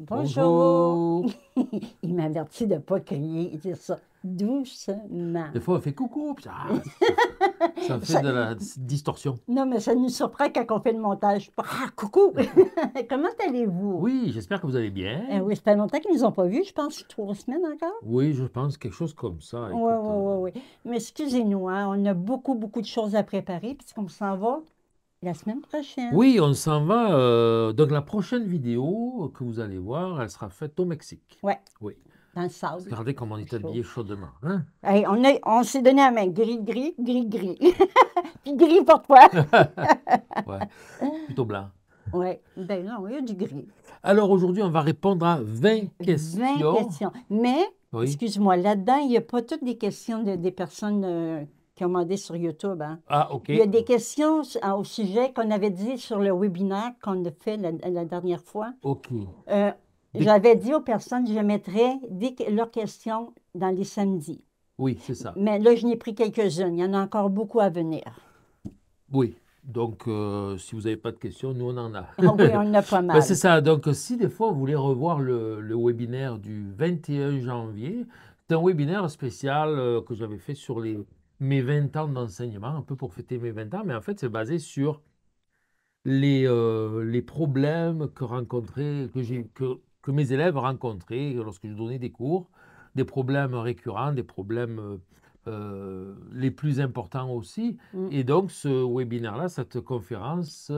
Bonjour. il m'avertit de ne pas crier dire ça doucement. Des fois, on fait coucou, puis ah, ça, fait de la distorsion. Non, mais ça nous surprend quand on fait le montage. Ah, coucou! Comment allez-vous? Oui, j'espère que vous allez bien. Eh oui, c'est pas longtemps qu'ils ne nous ont pas vus, je pense, trois semaines encore. Oui, je pense quelque chose comme ça. oui, oui, oui, euh, oui. Mais excusez-nous, hein, on a beaucoup, beaucoup de choses à préparer, puisqu'on s'en va la semaine prochaine. Oui, on s'en va. Euh, donc la prochaine vidéo que vous allez voir, elle sera faite au Mexique. Ouais. Oui. Dans le sable. Regardez comment on est habillé chaudement. Hein? on, on s'est donné la main. Gris-gris, gris-gris. Puis gris pour toi. ouais. Plutôt blanc. Oui, ben non, il y a du gris. Alors aujourd'hui, on va répondre à 20 questions. 20 questions. Mais, excuse-moi, là-dedans, il n'y a pas toutes des questions de, des personnes euh, qui ont demandé sur YouTube. Hein. Ah, OK. Il y a des questions euh, au sujet qu'on avait dit sur le webinaire qu'on a fait la, dernière fois. OK. Euh, j'avais dit aux personnes, je mettrais leurs questions dans les samedis. Oui, c'est ça. Mais là, je n'ai pris quelques-unes. Il y en a encore beaucoup à venir. Oui. Donc, euh, si vous n'avez pas de questions, nous, on en a. Ah oui, on en a pas mal. Ben, c'est ça. Donc, si des fois, vous voulez revoir le, webinaire du 21 janvier, c'est un webinaire spécial que j'avais fait sur les mes 20 ans d'enseignement, un peu pour fêter mes 20 ans, mais en fait, c'est basé sur les, euh, les problèmes que, que, que, que mes élèves rencontraient lorsque je donnais des cours, des problèmes récurrents, des problèmes euh, euh, les plus importants aussi. Mm. Et donc, ce webinaire-là, cette conférence,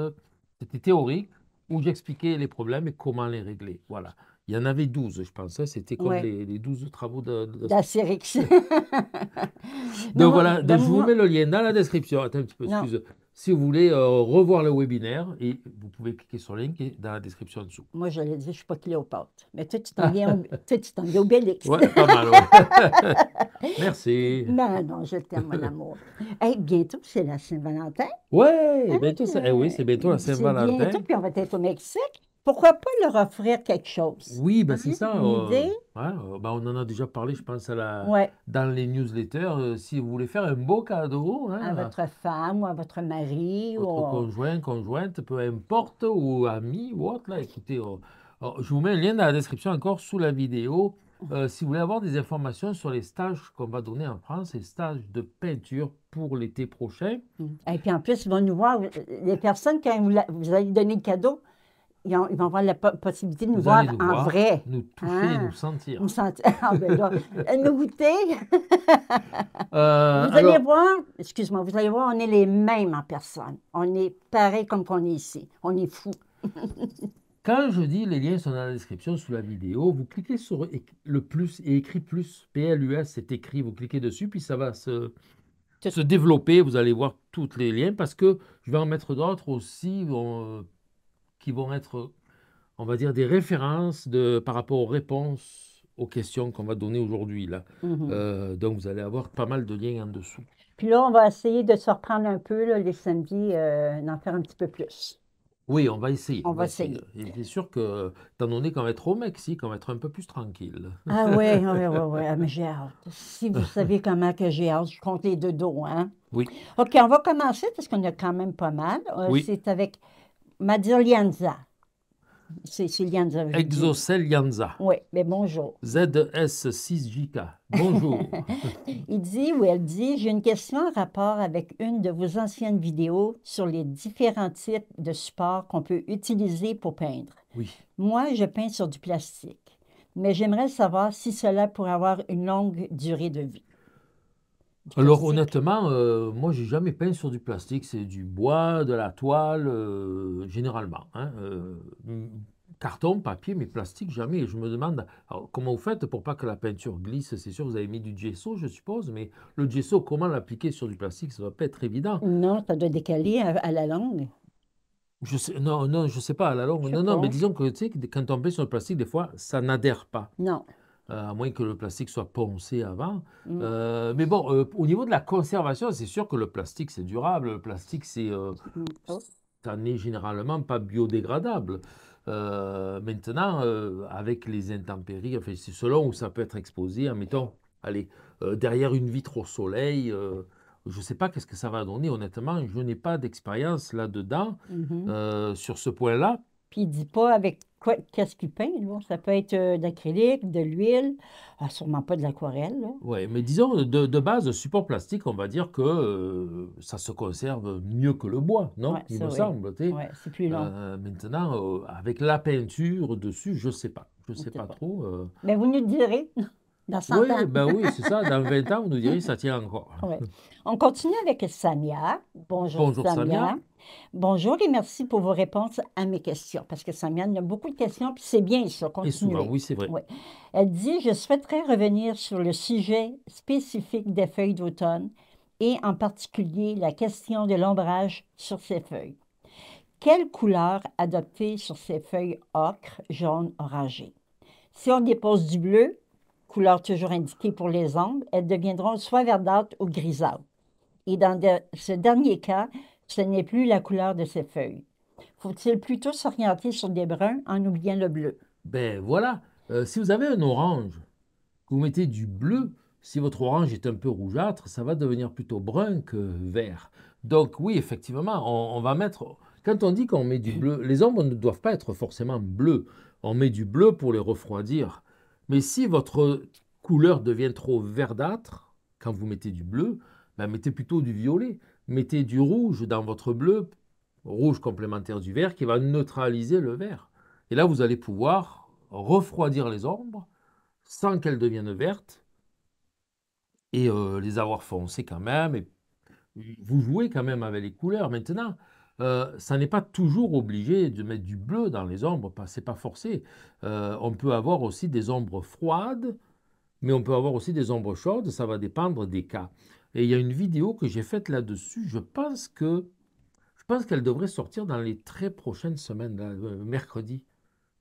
c'était théorique, où j'expliquais les problèmes et comment les régler. Voilà. Il y en avait 12, je pense. C'était comme les, les, 12 travaux de De, de... donc voilà, je vous mets le lien dans la description. Attends un petit peu, excuse. Si vous voulez euh, revoir le webinaire, vous pouvez cliquer sur le lien qui est dans la description en dessous. Moi, je l'ai dit, je ne suis pas Cléopâtre. Mais toi, tu t'en viens, au Bélix. Oui, pas mal. Merci. Non, non, je t'aime, mon amour. Hey, bientôt, c'est la Saint-Valentin. Ouais, ah, bientôt, eh oui, c'est bientôt la Saint-Valentin. Bientôt, puis on va être au Mexique pourquoi pas leur offrir quelque chose? Oui, ben c'est hein? ça. Une euh, idée? Euh, ben, on en a déjà parlé, je pense, à la, dans les newsletters. Euh, si vous voulez faire un beau cadeau... Hein. à votre femme ou à votre mari. Votre ou... conjoint, conjointe, peu importe, ou ami ou autre. je vous mets un lien dans la description encore sous la vidéo. si vous voulez avoir des informations sur les stages qu'on va donner en France, les stages de peinture pour l'été prochain. Mmh. Et puis en plus, ils vont nous voir, les personnes, quand vous, vous allez donner le cadeau, ils, vont avoir la possibilité de nous, voir en vrai. Nous toucher, hein? nous sentir. Nous sentir. Ah, ben nous goûter. Euh, vous allez voir, excuse-moi, vous allez voir, on est les mêmes en personne. On est pareil comme qu'on est ici. On est fous. Quand je dis les liens sont dans la description sous la vidéo, vous cliquez sur le plus et écrit plus. PLUS, c'est écrit. Vous cliquez dessus, puis ça va se, se développer. Vous allez voir tous les liens parce que je vais en mettre d'autres aussi qui vont être, on va dire, des références de, par rapport aux réponses aux questions qu'on va donner aujourd'hui. là. Mhm. Euh, donc, vous allez avoir pas mal de liens en dessous. Puis là, on va essayer de se reprendre un peu là, les samedis, euh, d'en faire un petit peu plus. Oui, on va essayer. On, va essayer. Il est sûr que, étant donné qu'on va être au Mexique, on va être un peu plus tranquille. Ah oui, oui, oui, oui. mais j'ai hâte. Si vous savez comment que j'ai hâte, je compte les deux dos, hein? Oui. OK, on va commencer parce qu'on a quand même pas mal. Euh, oui. C'est avec Mazzolianza. C'est Lianza. Exocel Lianza. Oui, mais bonjour. ZS6JK. Bonjour. Il dit ou elle dit J'ai une question en rapport avec une de vos anciennes vidéos sur les différents types de supports qu'on peut utiliser pour peindre. Oui. Moi, je peins sur du plastique, mais j'aimerais savoir si cela pourrait avoir une longue durée de vie. Alors honnêtement, euh, moi j'ai jamais peint sur du plastique, c'est du bois, de la toile, euh, généralement. Hein, euh, carton, papier, mais plastique jamais. je me demande comment vous faites pour pas que la peinture glisse. C'est sûr, vous avez mis du gesso, je suppose, mais le gesso, comment l'appliquer sur du plastique, ça ne va pas être évident. Non, ça doit décaler à, la langue. Je sais, non, non, je sais pas. à la non, non, mais disons que tu sais, quand on peint sur le plastique, des fois, ça n'adhère pas. Non. Euh, à moins que le plastique soit poncé avant. Mm. Euh, mais bon, euh, au niveau de la conservation, c'est sûr que le plastique, c'est durable. Le plastique, c'est, euh, mm. oh. ça n'est généralement pas biodégradable. maintenant, avec les intempéries, enfin, c'est selon où ça peut être exposé, en mettant, allez, derrière une vitre au soleil, je ne sais pas qu'est-ce que ça va donner, honnêtement. Je n'ai pas d'expérience là-dedans mm-hmm. sur ce point-là. Puis il dit pas avec quoi, qu'est-ce qu'il peint. Là. Ça peut être euh, de l'acrylique, de l'huile, ah, sûrement pas de l'aquarelle. Oui, mais disons, de, base, support plastique, on va dire que euh, ça se conserve mieux que le bois, non Il me semble. Oui, c'est plus long. Euh, maintenant, avec la peinture dessus, je ne sais pas. Je ne sais pas, trop. Mais ben, vous nous direz. Dans 100 oui, ben oui, c'est ça. Dans 20 ans, vous nous direz ça tient encore. On continue avec Samia. Bonjour, Bonjour Samia. Bonjour et merci pour vos réponses à mes questions, parce que ça a beaucoup de questions, puis c'est bien ça, continuez. Et oui, c'est vrai. Elle dit, je souhaiterais revenir sur le sujet spécifique des feuilles d'automne et en particulier la question de l'ombrage sur ces feuilles. Quelle couleur adopter sur ces feuilles ocre, jaune, orangé? Si on dépose du bleu, couleur toujours indiquée pour les ombres, elles deviendront soit verdâtres ou grisâtres. Et dans ce dernier cas, ce n'est plus la couleur de ses feuilles. Faut-il plutôt s'orienter sur des bruns en oubliant le bleu? Ben voilà, euh, si vous avez un orange, vous mettez du bleu, si votre orange est un peu rougeâtre, ça va devenir plutôt brun que vert. Donc oui, effectivement, on, va mettre... Quand on dit qu'on met du bleu, les ombres ne doivent pas être forcément bleues. On met du bleu pour les refroidir. Mais si votre couleur devient trop verdâtre, quand vous mettez du bleu, ben mettez plutôt du violet mettez du rouge dans votre bleu, rouge complémentaire du vert, qui va neutraliser le vert. Et là, vous allez pouvoir refroidir les ombres sans qu'elles deviennent vertes et euh, les avoir foncées quand même. Et vous jouez quand même avec les couleurs maintenant. Euh, ça n'est pas toujours obligé de mettre du bleu dans les ombres, c'est pas forcé. Euh, on peut avoir aussi des ombres froides, mais on peut avoir aussi des ombres chaudes, ça va dépendre des cas. Et il y a une vidéo que j'ai faite là-dessus. Je pense que je pense qu'elle devrait sortir dans les très prochaines semaines, euh, mercredi.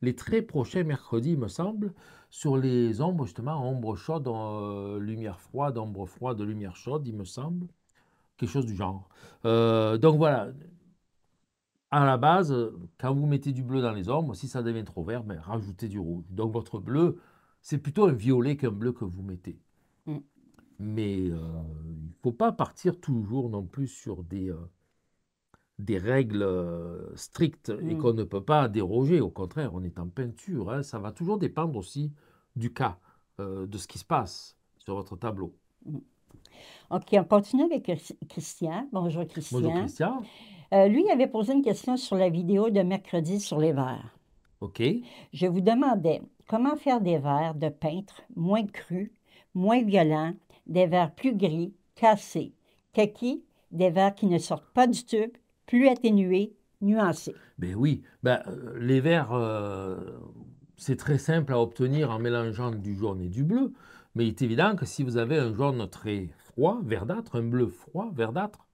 Les très prochains mercredis, il me semble, sur les ombres, justement, ombre chaude, euh, lumière froide, ombre froide, lumière chaude, il me semble. Quelque chose du genre. Euh, donc voilà. À la base, quand vous mettez du bleu dans les ombres, si ça devient trop vert, ben, rajoutez du rouge. Donc votre bleu, c'est plutôt un violet qu'un bleu que vous mettez. Mm. Mais euh, il ne faut pas partir toujours non plus sur des, euh, des règles euh, strictes et mmh. qu'on ne peut pas déroger. Au contraire, on est en peinture. Hein. Ça va toujours dépendre aussi du cas, de ce qui se passe sur votre tableau. Mmh. OK, on continue avec Christian. Bonjour, Christian. Bonjour, Christian. lui, avait posé une question sur la vidéo de mercredi sur les verres. OK. Je vous demandais comment faire des verres de peintre moins crus, moins violents, des verts plus gris, cassés. Kaki, des verts qui ne sortent pas du tube, plus atténués, nuancés. Ben oui, ben, euh, les verts, euh, c'est très simple à obtenir en mélangeant du jaune et du bleu. Mais il est évident que si vous avez un jaune très froid, verdâtre, un bleu froid, verdâtre,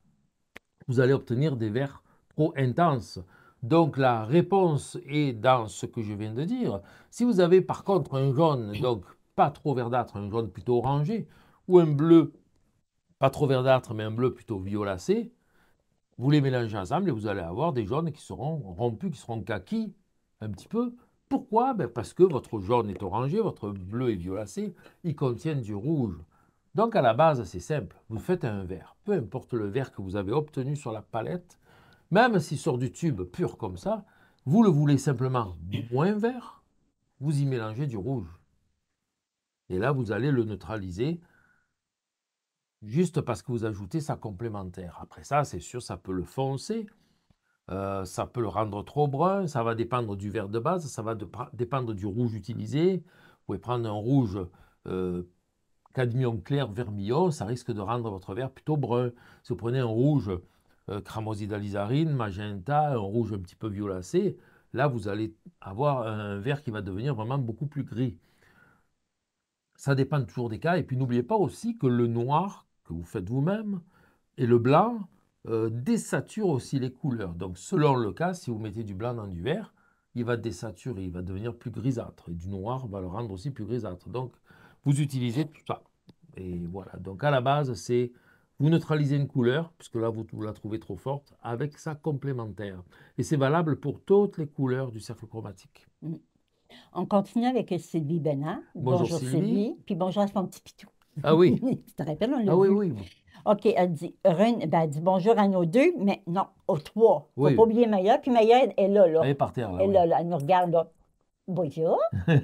vous allez obtenir des verts trop intenses. Donc la réponse est dans ce que je viens de dire. Si vous avez par contre un jaune, donc pas trop verdâtre, un jaune plutôt orangé, ou un bleu, pas trop verdâtre, mais un bleu plutôt violacé, vous les mélangez ensemble et vous allez avoir des jaunes qui seront rompus, qui seront kaki un petit peu. Pourquoi ben, Parce que votre jaune est orangé, votre bleu est violacé, ils contiennent du rouge. Donc à la base, c'est simple, vous faites un vert. peu importe le vert que vous avez obtenu sur la palette, même s'il sort du tube pur comme ça, vous le voulez simplement moins vert, vous y mélangez du rouge. Et là, vous allez le neutraliser juste parce que vous ajoutez ça complémentaire. Après ça, c'est sûr, ça peut le foncer, euh, ça peut le rendre trop brun, ça va dépendre du vert de base, ça va dépendre du rouge utilisé. Vous pouvez prendre un rouge euh, cadmium clair vermillon, ça risque de rendre votre verre plutôt brun. Si vous prenez un rouge euh, magenta, un rouge un petit peu violacé, là vous allez avoir un verre qui va devenir vraiment beaucoup plus gris. Ça dépend toujours des cas. Et puis n'oubliez pas aussi que le noir, que vous faites vous-même, et le blanc euh, désature aussi les couleurs. Donc selon le cas, si vous mettez du blanc dans du vert, il va désaturer, il va devenir plus grisâtre, et du noir va le rendre aussi plus grisâtre. Donc vous utilisez tout ça. Et voilà, donc à la base, c'est vous neutralisez une couleur, puisque là vous la trouvez trop forte, avec sa complémentaire. Et c'est valable pour toutes les couleurs du cercle chromatique. Mm. On continue avec Sylvie Benin. Bonjour, Sylvie. Puis bonjour à son petit pitou. Ah oui. tu te rappelles, on l'a Ah oui, oui. OK, elle dit, Ren, ben, elle dit bonjour à nos deux, mais non, aux trois. Faut pas oublier Maya. Puis Maya, elle est là, là. Elle est par terre, là. Elle, est là, là, elle nous regarde là. Bonjour.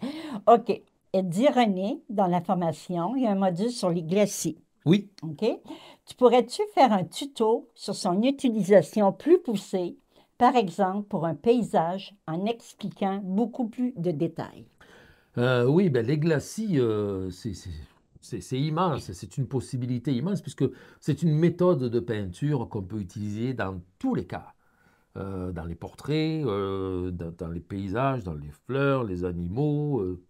OK. Elle dit René, dans la formation, il y a un module sur les glaciers. Oui. OK? Tu pourrais-tu faire un tuto sur son utilisation plus poussée, par exemple pour un paysage, en expliquant beaucoup plus de détails? Euh, oui, ben, les glacis, euh, c'est- c'est immense, c'est une possibilité immense, puisque c'est une méthode de peinture qu'on peut utiliser dans tous les cas. Euh, dans les portraits, euh, dans, les paysages, dans les fleurs, les animaux, euh,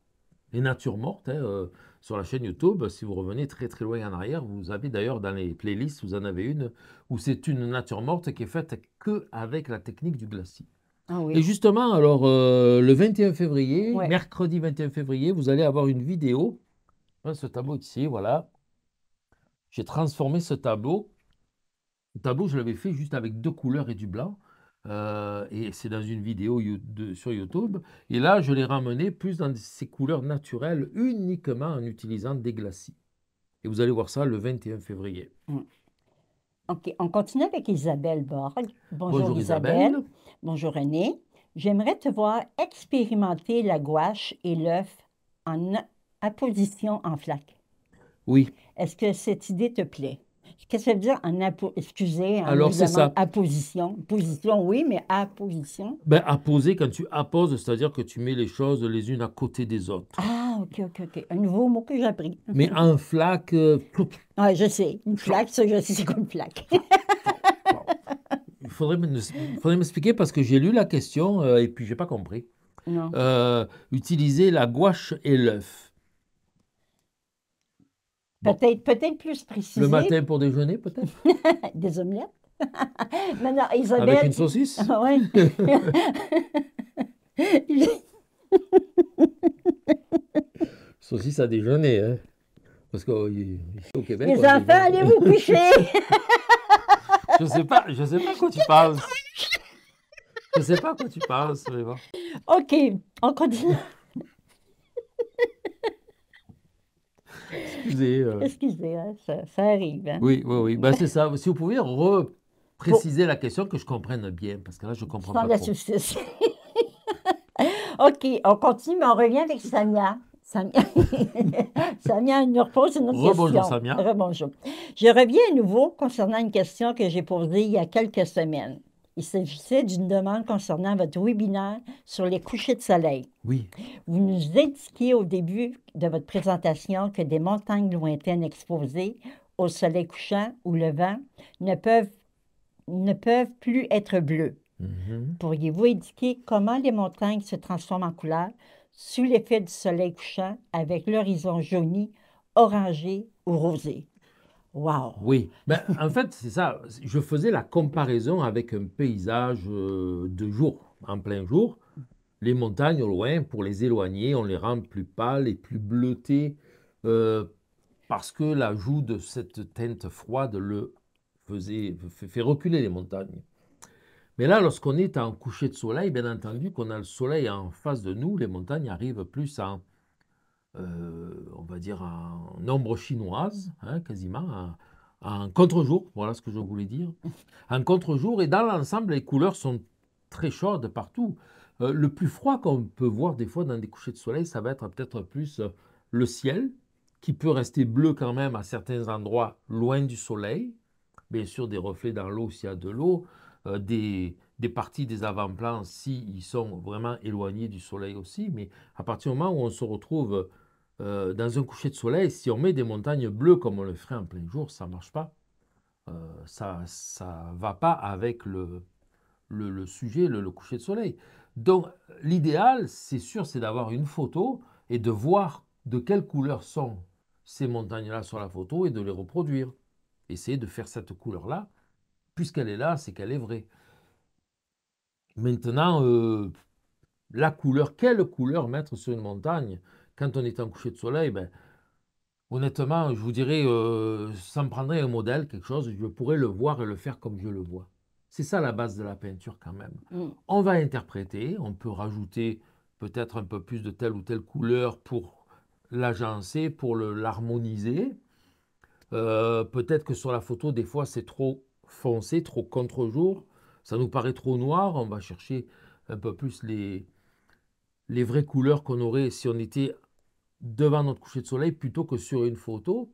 les natures mortes. Hein, sur la chaîne YouTube, si vous revenez très très loin en arrière, vous avez d'ailleurs dans les playlists, vous en avez une où c'est une nature morte qui est faite que avec la technique du glacis. Ah oui. Et justement, alors le 21 février, mercredi 21 février, vous allez avoir une vidéo Hein, ce tableau ici, voilà. J'ai transformé ce tableau. Le tableau, je l'avais fait juste avec deux couleurs et du blanc. Euh, et c'est dans une vidéo sur YouTube. Et là, je l'ai ramené plus dans ses couleurs naturelles, uniquement en utilisant des glacis. Et vous allez voir ça le 21 février. Mm. OK, on continue avec Isabelle Borg. Bonjour, Isabelle. Isabelle. Bonjour René. J'aimerais te voir expérimenter la gouache et l'œuf en à position en flaque. Oui. Est-ce que cette idée te plaît? Qu'est-ce que ça veut dire en Excusez, en Alors, c'est ça. Apposition. Position, oui, mais apposition. Ben, apposer, quand tu apposes, c'est-à-dire que tu mets les choses les unes à côté des autres. Ah, OK, OK, OK. Un nouveau mot que j'ai appris. Mais en flaque. Euh, oui, je sais. Une flaque, ça, je sais, c'est quoi une flaque? Il faudrait m'expliquer parce que j'ai lu la question euh, et puis j'ai pas compris. Non. Euh, utiliser la gouache et l'œuf. Peut-être peut plus précisé. Le matin pour déjeuner, peut-être Des omelettes. non, non, Avec une saucisse ah Oui. saucisse à déjeuner, hein Parce qu'au Québec. Les enfants, allez vous coucher Je ne sais pas, je sais pas quoi tu parles. Je ne sais pas quoi tu parles, mais bon. OK, on continue. Excusez. Euh. Excusez, hein, ça, arrive. Hein. Oui, oui, oui. Bah, c'est ça. Si vous pouviez repréciser la question, que je comprenne bien, parce que là, je comprends pas. la OK, on continue, mais on revient avec Samia. Samia, Samia nous repose une autre Rebonjour, Samia. Rebonjour. Je reviens à nouveau concernant une question que j'ai posée il y a quelques semaines. Il s'agissait d'une demande concernant votre webinaire sur les couchers de soleil. Oui. Vous nous indiquiez au début de votre présentation que des montagnes lointaines exposées au soleil couchant ou levant ne peuvent, ne peuvent plus être bleues. Mm-hmm. Pourriez-vous indiquer comment les montagnes se transforment en couleur sous l'effet du soleil couchant avec l'horizon jauni, orangé ou rosé? Oui. Ben, en fait, c'est ça. Je faisais la comparaison avec un paysage euh, de jour, en plein jour. Les montagnes au loin, pour les éloigner, on les rend plus pâles et plus bleutées euh, parce que l'ajout de cette teinte froide le faisait, fait reculer les montagnes. Mais là, lorsqu'on est en coucher de soleil, bien entendu, qu'on a le soleil en face de nous, les montagnes arrivent plus en, euh, on va dire, en ombre chinoise, hein, quasiment, en, contre-jour, voilà ce que je voulais dire, en contre-jour, et dans l'ensemble, les couleurs sont très chaudes partout. Euh, le plus froid qu'on peut voir des fois dans des couchers de soleil, ça va être peut-être plus euh, le ciel, qui peut rester bleu quand même à certains endroits loin du soleil. Bien sûr, des reflets dans l'eau s'il y a de l'eau, des, des parties des avant-plans s'ils sont vraiment éloignés du soleil aussi, mais à partir du moment où on se retrouve euh, dans un coucher de soleil, si on met des montagnes bleues comme on le ferait en plein jour, ça ne marche pas. Euh, ça ne va pas avec le, sujet, le, coucher de soleil. Donc l'idéal, c'est sûr, c'est d'avoir une photo et de voir de quelles couleurs sont ces montagnes-là sur la photo et de les reproduire. Essayer de faire cette couleur-là. Puisqu'elle est là, c'est qu'elle est vraie. Maintenant, euh, la couleur, quelle couleur mettre sur une montagne quand on est en coucher de soleil, ben, honnêtement, je vous dirais, euh, ça me prendrait un modèle, quelque chose, je pourrais le voir et le faire comme je le vois. C'est ça la base de la peinture quand même. Mm. On va interpréter, on peut rajouter peut-être un peu plus de telle ou telle couleur pour l'agencer, pour l'harmoniser. Euh, peut-être que sur la photo, des fois, c'est trop foncé, trop contre-jour. Ça nous paraît trop noir. On va chercher un peu plus les, les vraies couleurs qu'on aurait si on était devant notre coucher de soleil plutôt que sur une photo.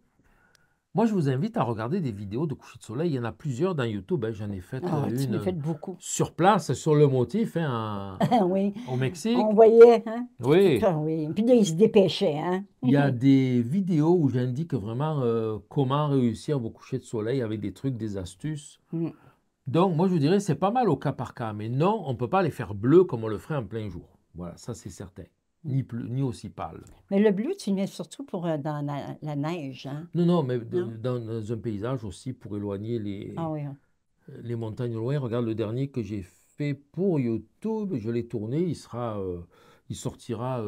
Moi, je vous invite à regarder des vidéos de coucher de soleil. Il y en a plusieurs dans YouTube. Hein, j'en ai fait ah, euh, une beaucoup. Euh, sur place, sur le motif, hein, au Mexique. On voyait. Hein. Oui. Puis ils se dépêchaient. Hein. Il y a des vidéos où j'indique vraiment euh, comment réussir vos couchers de soleil avec des trucs, des astuces. Mm. Donc, moi, je vous dirais, c'est pas mal au cas par cas. Mais non, on ne peut pas les faire bleus comme on le ferait en plein jour. Voilà, ça, c'est certain ni, ni aussi pâle. Mais le bleu, tu le mets surtout pour euh, dans la, neige. Hein? Non, non, mais Dans, un paysage aussi pour éloigner les, ah hein. euh, les montagnes loin. Regarde le dernier que j'ai fait pour YouTube. Je l'ai tourné. Il, sera, euh, il sortira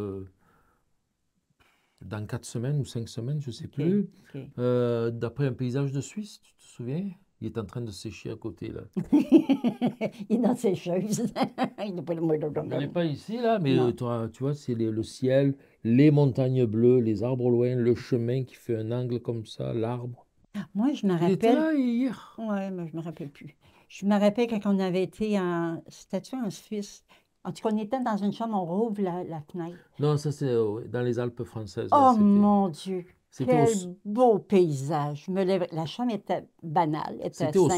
dans quatre semaines ou cinq semaines, je ne sais plus. D'après un paysage de Suisse, tu te souviens il est en train de sécher à côté, là. il est dans ses choses. il n'est pas, le pas ici, là, mais euh, tu vois, c'est le ciel, les montagnes bleues, les arbres loin, le chemin qui fait un angle comme ça, l'arbre. Moi, je me rappelle. Il là hier. Oui, mais je me rappelle plus. Je me rappelle quand on avait été en. cétait en Suisse? En tout cas, on était dans une chambre, on rouvre la, fenêtre. Non, ça, c'est euh, dans les Alpes françaises. Oh mon Dieu! Quel beau paysage. Me La chambre était banale. C'était au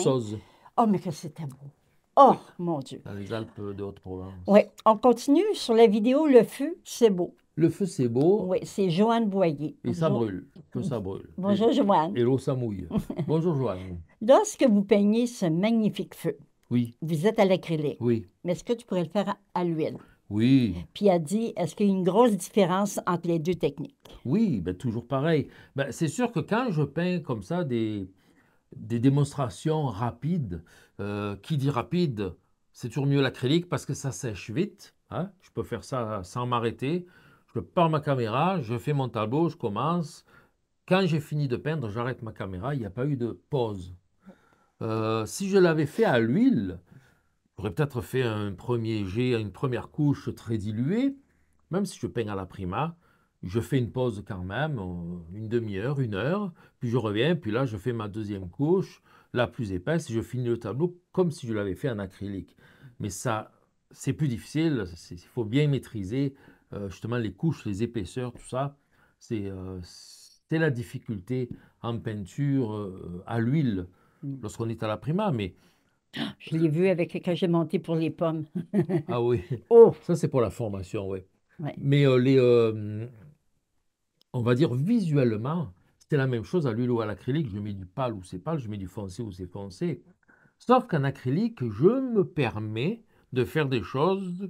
Oh, mais que c'était beau. Oh, mon Dieu. Dans les Alpes de Haute-Provence. Oui. On continue sur la vidéo Le feu, c'est beau. Le feu, c'est beau. Oui, c'est Joanne Boyer. Et ça brûle. Que ça brûle. Bonjour, Joanne. Et l'eau, ça Bonjour, Joanne. Lorsque vous peignez ce magnifique feu, oui. vous êtes à l'acrylique. Oui. Mais est-ce que tu pourrais le faire à l'huile? Oui. Puis a dit, est-ce qu'il y a une grosse différence entre les deux techniques? Oui, ben, toujours pareil. Ben, c'est sûr que quand je peins comme ça des, démonstrations rapides, euh, qui dit rapide, c'est toujours mieux l'acrylique parce que ça sèche vite. Hein. Je peux faire ça sans m'arrêter. Je pars ma caméra, je fais mon tableau, je commence. Quand j'ai fini de peindre, j'arrête ma caméra. Il n'y a pas eu de pause. Euh, si je l'avais fait à l'huile, J'aurais peut-être fait un premier jet, une première couche très diluée, même si je peins à la prima. Je fais une pause quand même, euh, une demi-heure, une heure, puis je reviens, puis là je fais ma deuxième couche, la plus épaisse, et je finis le tableau comme si je l'avais fait en acrylique. Mais ça, c'est plus difficile, il faut bien maîtriser euh, justement les couches, les épaisseurs, tout ça. C'est euh, la difficulté en peinture à l'huile mm. lorsqu'on est à la prima, mais je l'ai vu avec quand j'ai monté pour les pommes. ah oui. Oh. Ça, c'est pour la formation, oui. Mais euh, les, euh, on va dire visuellement, c'est la même chose à l'huile ou à l'acrylique. Je mets du pâle ou c'est pâle, je mets du foncé ou c'est foncé. Sauf qu'en acrylique, je me permets de faire des choses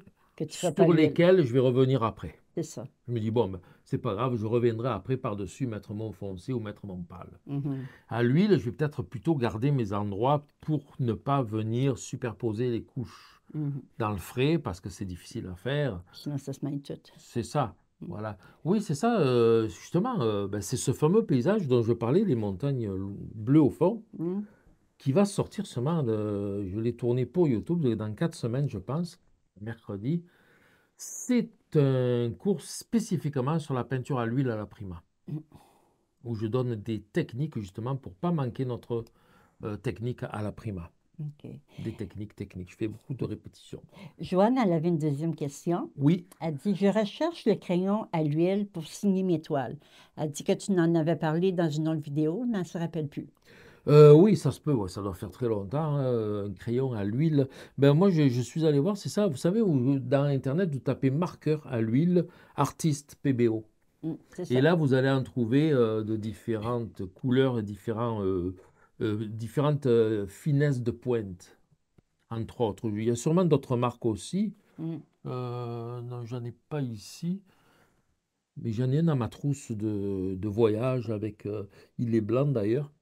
pour lesquelles je vais revenir après ça. Je me dis, bon, ben, c'est pas grave, je reviendrai après par-dessus mettre mon foncé ou mettre mon pâle. Mhm. À l'huile, je vais peut-être plutôt garder mes endroits pour ne pas venir superposer les couches mhm. dans le frais parce que c'est difficile à faire. ça se tout. C'est ça. Mhm. Voilà. Oui, c'est ça, euh, justement. Euh, ben, c'est ce fameux paysage dont je parlais, les montagnes bleues au fond, qui va sortir seulement. De, je l'ai tourné pour YouTube dans quatre semaines, je pense, mercredi. C'est un cours spécifiquement sur la peinture à l'huile à la prima, où je donne des techniques justement pour pas manquer notre euh, technique à la prima. Des techniques, techniques. Je fais beaucoup de répétitions. Joanne, elle avait une deuxième question. Oui. Elle dit Je recherche le crayon à l'huile pour signer mes toiles. Elle dit que tu n'en avais parlé dans une autre vidéo, mais elle ne se rappelle plus. Euh, oui, ça se peut, ça doit faire très longtemps, hein, un crayon à l'huile. Ben, moi, je, suis allé voir, c'est ça, vous savez, dans Internet, vous tapez marqueur à l'huile, artiste PBO. Mmh, et là, vous allez en trouver euh, de différentes couleurs et différents, euh, différentes finesses de pointe, entre autres. Il y a sûrement d'autres marques aussi. Mmh. non, j'en ai pas ici. Mais j'en ai un dans ma trousse de, de voyage avec. il est blanc d'ailleurs.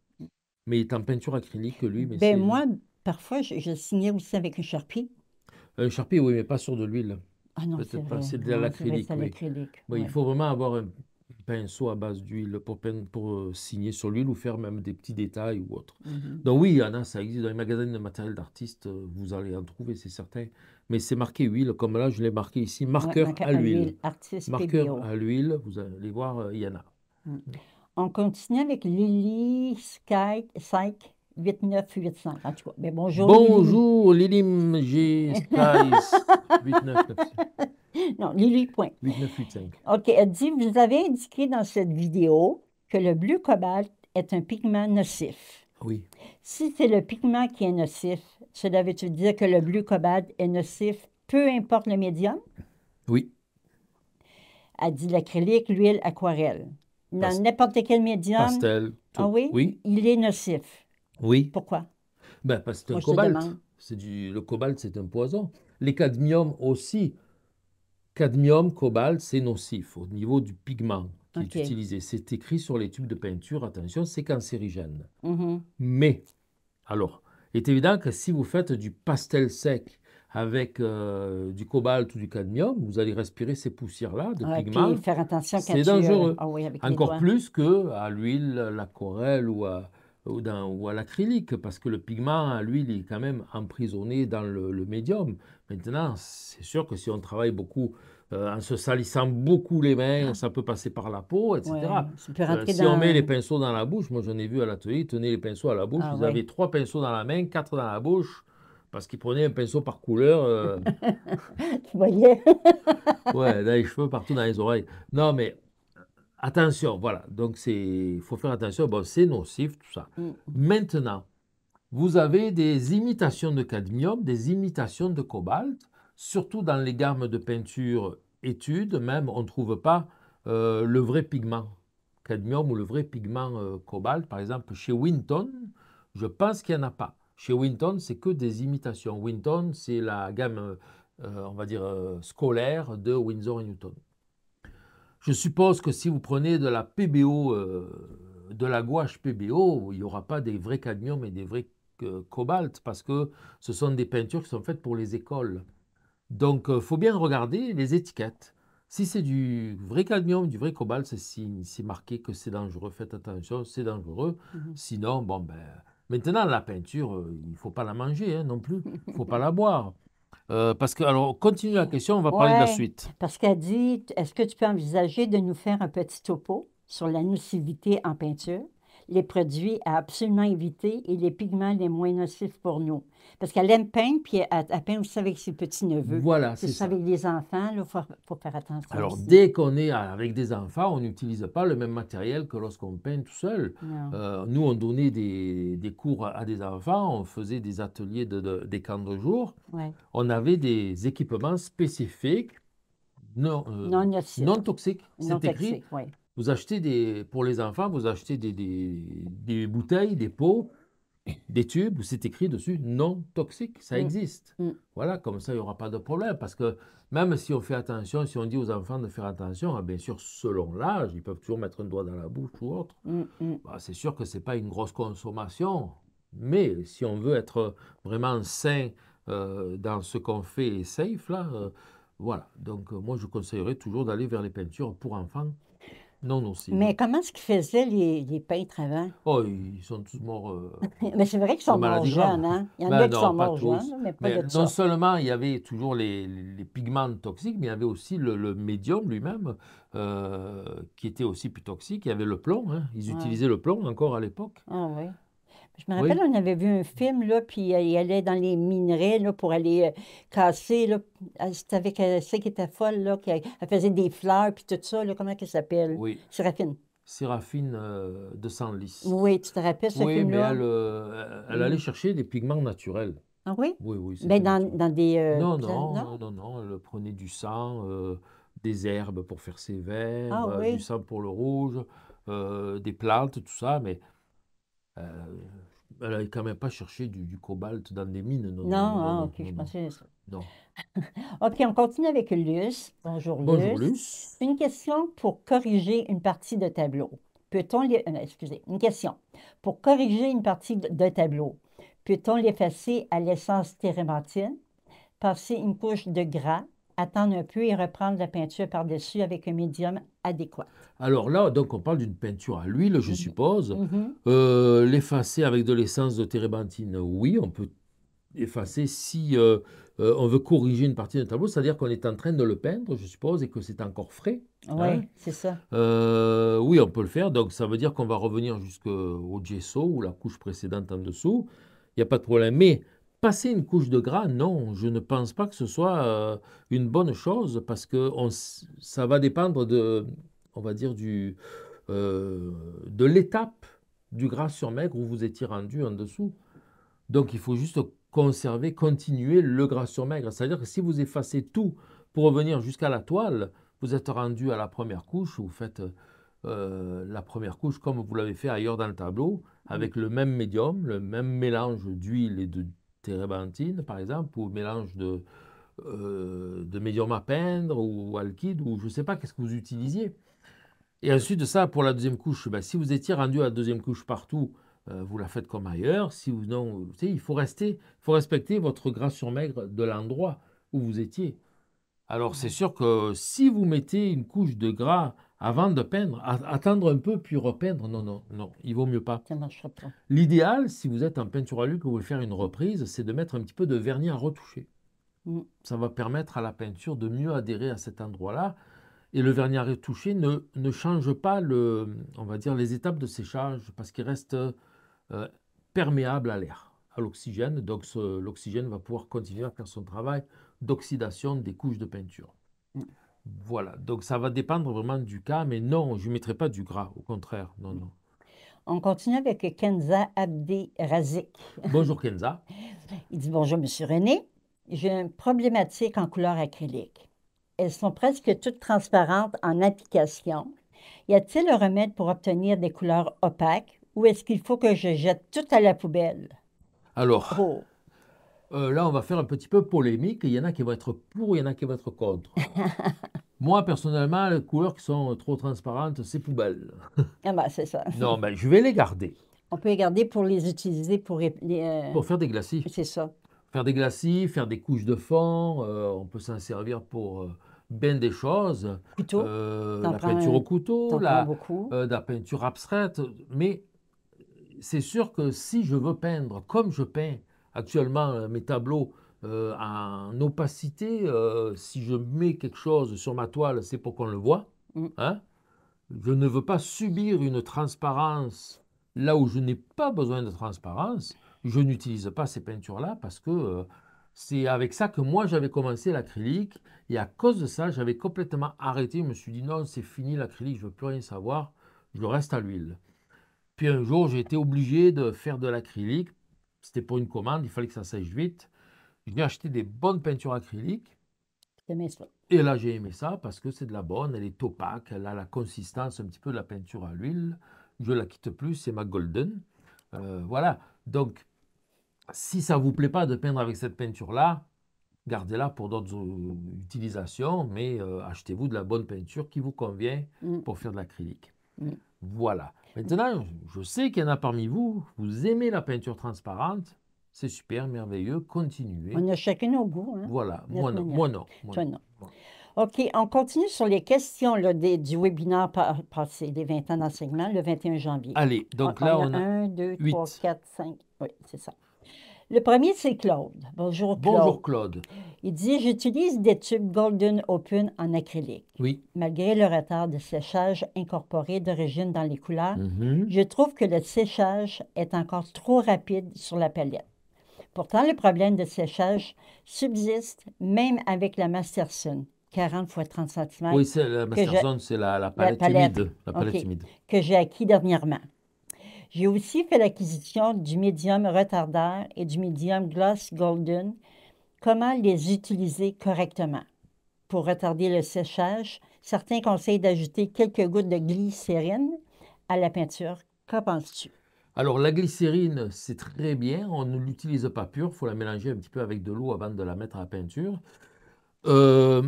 Mais il est en peinture acrylique, lui. ben moi, parfois, je, je, signais aussi avec un charpie. Un Sharpie, oui, mais pas sur de l'huile. Ah non, c'est C'est de l'acrylique. Il faut vraiment avoir un pinceau à base d'huile pour, pour euh, signer sur l'huile ou faire même des petits détails ou autre. Mhm. Donc oui, il y en a, ça existe. Dans les magasins de matériel d'artiste, euh, vous allez en trouver, c'est certain. Mais c'est marqué huile, comme là, je l'ai marqué ici, marqueur à l'huile. Marqueur à l'huile, vous allez voir, euh, il y en a. Mm. On continue avec Lily Sky 5. 8985, en tout cas. bonjour. Bonjour, Lily, non, Lily. Point. 8985. OK, elle dit Vous avez indiqué dans cette vidéo que le bleu cobalt est un pigment nocif. Oui. Si c'est le pigment qui est nocif, cela veut-tu dire que le bleu cobalt est nocif peu importe le médium? Oui. Elle dit l'acrylique, l'huile, aquarelle dans n'importe quel médium. Pastel, Ah oui? oui? Il est nocif. Oui. Pourquoi? Ben, parce que c'est cobalt. C'est du... Le cobalt, c'est un poison. Les cadmiums aussi. Cadmium, cobalt, c'est nocif au niveau du pigment qui est utilisé. C'est écrit sur les tubes de peinture, attention, c'est cancérigène. Mm-hmm. Mais, alors, il est évident que si vous faites du pastel sec avec euh, du cobalt ou du cadmium, vous allez respirer ces poussières-là de pigments. faire attention C'est euh, dangereux. Ah Encore plus qu'à l'huile, l'aquarelle ou à, ou, ou à l'acrylique, parce que le pigment, à l'huile, est quand même emprisonné dans le, médium. Maintenant, c'est sûr que si on travaille beaucoup euh, en se salissant beaucoup les mains, ah. ça peut passer par la peau, etc. si on met les pinceaux dans la bouche, moi j'en ai vu à l'atelier, tenez les pinceaux à la bouche, ah vous avez trois pinceaux dans la main, quatre dans la bouche, parce qu'il prenait un pinceau par couleur. Euh, tu voyais Ouais, dans les cheveux, partout dans les oreilles. Non, mais euh, attention, voilà. Donc, il faut faire attention. Bon, c'est nocif, tout ça. Mm. Maintenant, vous avez des imitations de cadmium, des imitations de cobalt, surtout dans les gammes de peinture études, même, on ne trouve pas euh, le vrai pigment cadmium ou le vrai pigment cobalt. Par exemple, chez Winton, je pense qu'il n'y en a pas. Chez Winton, c'est que des imitations. Winton, c'est la gamme, euh, on va dire, euh, scolaire de Windsor et Newton. Je suppose que si vous prenez de la PBO, euh, de la gouache PBO, il n'y aura pas des vrais cadmium et des vrais cobalt, parce que ce sont des peintures qui sont faites pour les écoles. Donc, il faut bien regarder les étiquettes. Si c'est du vrai cadmium, du vrai cobalt, c'est marqué que c'est dangereux. Faites attention, c'est dangereux. Mhm. Sinon, bon, ben, Maintenant, la peinture, euh, il ne faut pas la manger hein, non plus. Il ne faut pas la boire. Euh, parce que, alors, continue la question, on va parler de la suite. Parce qu'elle dit, est-ce que tu peux envisager de nous faire un petit topo sur la nocivité en peinture? les produits à absolument éviter et les pigments les moins nocifs pour nous. Parce qu'elle aime peindre, puis elle, peint aussi avec ses petits-neveux. Voilà, c'est ça. Avec les enfants, il faut, faire attention. Alors, dès qu'on est avec des enfants, on n'utilise pas le même matériel que lorsqu'on peint tout seul. Euh, nous, on donnait des, cours à des enfants, on faisait des ateliers de, des camps de jour. On avait des équipements spécifiques non, euh, toxiques. non, toxiques. C'est vous achetez des, pour les enfants, vous achetez des, des, bouteilles, des pots, des tubes où c'est écrit dessus non toxique, ça mm. existe. Mm. Voilà, comme ça, il n'y aura pas de problème. Parce que même si on fait attention, si on dit aux enfants de faire attention, ah bien sûr, selon l'âge, ils peuvent toujours mettre un doigt dans la bouche ou autre. Mm, bah, c'est sûr que ce n'est pas une grosse consommation. Mais si on veut être vraiment sain euh, dans ce qu'on fait et safe, là, euh, voilà. Donc, euh, moi, je conseillerais toujours d'aller vers les peintures pour enfants non, non, c'est. Mais comment est-ce qu'ils faisaient les, les, peintres avant? Oh, ils sont tous morts. Euh, mais c'est vrai qu'ils sont morts jeunes, hein? Il y en a ben qui sont morts jeunes, mais pas mais Non seulement il y avait toujours les, les, pigments toxiques, mais il y avait aussi le, le médium lui-même, euh, qui était aussi plus toxique. Il y avait le plomb, hein? Ils utilisaient le plomb encore à l'époque. Ah oui. Je me rappelle, on avait vu un film, là, puis euh, il allait dans les minerais là, pour aller euh, casser. Là. Ah, c'était avec celle euh, qui était folle, là, qui faisait des fleurs, puis tout ça. Là, comment elle s'appelle? Séraphine. Séraphine euh, de Oui, tu te rappelles ce oui, film-là? Oui, mais elle, allait chercher des pigments naturels. Ah oui? Oui, oui. Mais ben, dans, des... non, non, non, non, non, Elle prenait du sang, des herbes pour faire ses verres, ah du sang pour le rouge, des plantes, tout ça, mais... Elle n'a quand même pas cherché du, cobalt dans des mines. Non, non, ah, ok, je pensais. ok, on continue avec Luce. Bonjour, Luce. Bonjour, Une question pour corriger une partie de tableau. Peut-on. Les... Euh, excusez, une question. Pour corriger une partie de, tableau, peut-on l'effacer à l'essence térébenthine, passer une couche de gras attendre un peu et reprendre la peinture par-dessus avec un médium adéquat. Alors là, donc on parle d'une peinture à l'huile, je mhm. suppose. Mhm. Euh, l'effacer avec de l'essence de térébenthine, oui, on peut effacer si euh, euh, on veut corriger une partie d'un tableau, c'est-à-dire qu'on est en train de le peindre, je suppose, et que c'est encore frais. Hein. Oui, c'est ça. oui, on peut le faire. Donc ça veut dire qu'on va revenir jusqu'au gesso ou la couche précédente en dessous. Il n'y a pas de problème. Mais passer une couche de gras, non, je ne pense pas que ce soit euh, une bonne chose parce que ça va dépendre de, on va dire, du, euh, de l'étape du gras sur maigre où vous étiez rendu en dessous. Donc il faut juste conserver, continuer le gras sur maigre. C'est-à-dire que si vous effacez tout pour revenir jusqu'à la toile, vous êtes rendu à la première couche, vous faites euh, la première couche comme vous l'avez fait ailleurs dans le tableau, mmh. avec le même médium, le même mélange d'huile et de térébenthine, par exemple, ou mélange de, euh, de médium à peindre ou alkyde, ou je ne sais pas qu'est-ce que vous utilisiez. Et ensuite de ça, pour la deuxième couche, ben, si vous étiez rendu à la deuxième couche partout, euh, vous la faites comme ailleurs. Si vous non, vous savez, il faut rester, faut respecter votre gras sur maigre de l'endroit où vous étiez. Alors c'est sûr que si vous mettez une couche de gras avant de peindre, attendre un peu puis repeindre. Non, non, non, il vaut mieux pas. L'idéal, si vous êtes en peinture à l'huile que vous voulez faire une reprise, c'est de mettre un petit peu de vernis à retoucher. Mm. Ça va permettre à la peinture de mieux adhérer à cet endroit-là. Et le vernis à retoucher ne, ne change pas le, on va dire, les étapes de séchage parce qu'il reste euh, perméable à l'air, à l'oxygène. Donc l'oxygène va pouvoir continuer à faire son travail d'oxydation des couches de peinture. Mm. Voilà, donc ça va dépendre vraiment du cas, mais non, je ne mettrai pas du gras, au contraire, non, non. On continue avec Kenza Abderazik. Bonjour Kenza. Il dit bonjour Monsieur René. J'ai une problématique en couleur acrylique. Elles sont presque toutes transparentes en application. Y a-t-il un remède pour obtenir des couleurs opaques ou est-ce qu'il faut que je jette tout à la poubelle? Alors, oh. Euh, là, on va faire un petit peu polémique. Il y en a qui vont être pour, il y en a qui vont être contre. Moi, personnellement, les couleurs qui sont trop transparentes, c'est poubelle. ah bah, c'est ça. Non, mais je vais les garder. On peut les garder pour les utiliser pour... Euh, pour faire des glacis. C'est ça. Faire des glacis, faire des couches de fond. Euh, on peut s'en servir pour bien des choses. Couteau. la peinture au couteau. la peinture abstraite. Mais c'est sûr que si je veux peindre comme je peins, actuellement euh, mes tableaux euh, en opacité. Euh, si je mets quelque chose sur ma toile, c'est pour qu'on le voit. Mm. Hein je ne veux pas subir une transparence là où je n'ai pas besoin de transparence. Je n'utilise pas ces peintures-là parce que c'est avec ça que moi j'avais commencé l'acrylique. Et à cause de ça, j'avais complètement arrêté. Je me suis dit non, c'est fini l'acrylique, je ne veux plus rien savoir. Je reste à l'huile. Puis un jour, j'ai été obligé de faire de l'acrylique c'était pour une commande, il fallait que ça sèche vite. Je viens acheter des bonnes peintures acryliques. Et là, j'ai aimé ça parce que c'est de la bonne, elle est opaque, elle a la consistance un petit peu de la peinture à l'huile. Je la quitte plus, c'est ma golden. Euh, voilà. Donc, si ça ne vous plaît pas de peindre avec cette peinture-là, gardez-la pour d'autres euh, utilisations, mais euh, achetez-vous de la bonne peinture qui vous convient mm. pour faire de l'acrylique. Mm. Voilà. Maintenant, je sais qu'il y en a parmi vous, vous aimez la peinture transparente. C'est super, merveilleux, continuez. On a chacun nos goûts. Hein. Voilà, moi non, moi non, non. OK, on continue sur les questions du webinaire passé des 20 ans d'enseignement, le 21 janvier. Allez, donc là, on a, 1, 2, 3, 4, 5. Oui, c'est ça. Le premier, c'est Claude. Bonjour Claude. Il dit J'utilise des tubes Golden Open en acrylique. Oui. Malgré le retard de séchage incorporé d'origine dans les couleurs, mhm. je trouve que le séchage est encore trop rapide sur la palette. Pourtant, le problème de séchage subsiste même avec la Masterson 40 x 30 cm. Oui, la Masterson, c'est la, palette humide. La palette humide. Que j'ai acquis dernièrement. J'ai aussi fait l'acquisition du médium retardant et du médium gloss golden. Comment les utiliser correctement? Pour retarder le séchage, certains conseillent d'ajouter quelques gouttes de glycérine à la peinture. Qu'en penses-tu? Alors, la glycérine, c'est très bien. On ne l'utilise pas pure. Il faut la mélanger un petit peu avec de l'eau avant de la mettre à la peinture. Euh,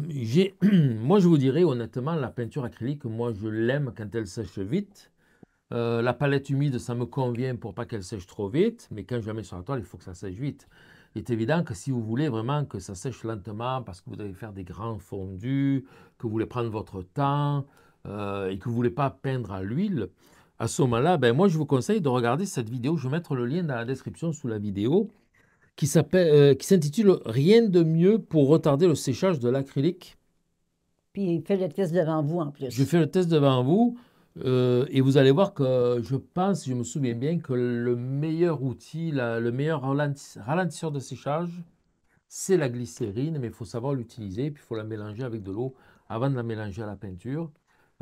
moi, je vous dirais honnêtement, la peinture acrylique, moi, je l'aime quand elle sèche vite. Euh, la palette humide, ça me convient pour pas qu'elle sèche trop vite, mais quand je la mets sur la toile, il faut que ça sèche vite. Il est évident que si vous voulez vraiment que ça sèche lentement, parce que vous allez faire des grands fondus, que vous voulez prendre votre temps euh, et que vous voulez pas peindre à l'huile, à ce moment-là, ben moi je vous conseille de regarder cette vidéo. Je vais mettre le lien dans la description sous la vidéo qui euh, s'intitule Rien de mieux pour retarder le séchage de l'acrylique. Puis il fait le test devant vous en plus. Je fais le test devant vous. Euh, et vous allez voir que je pense, je me souviens bien, que le meilleur outil, le meilleur ralentisseur de séchage, c'est la glycérine, mais il faut savoir l'utiliser, puis il faut la mélanger avec de l'eau avant de la mélanger à la peinture.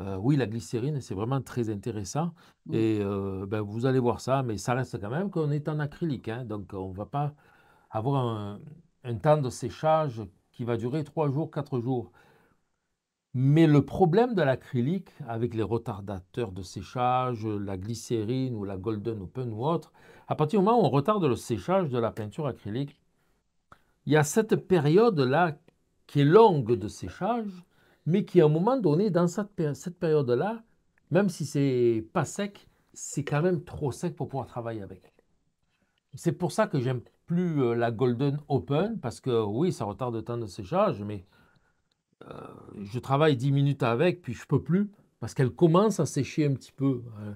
Euh, oui, la glycérine, c'est vraiment très intéressant. Mmh. Et euh, ben, vous allez voir ça, mais ça reste quand même qu'on est en acrylique. Hein. donc, on ne va pas avoir un, un, temps de séchage qui va durer 3 jours, 4 jours. Mais le problème de l'acrylique, avec les retardateurs de séchage, la glycérine ou la Golden Open ou autre, à partir du moment où on retarde le séchage de la peinture acrylique, il y a cette période-là qui est longue de séchage, mais qui à un moment donné, dans cette période-là, même si c'est pas sec, c'est quand même trop sec pour pouvoir travailler avec. C'est pour ça que j'aime plus euh, la Golden Open, parce que oui, ça retarde le temps de séchage, mais euh, je travaille 10 minutes avec, puis je peux plus, parce qu'elle commence à sécher un petit peu. Euh,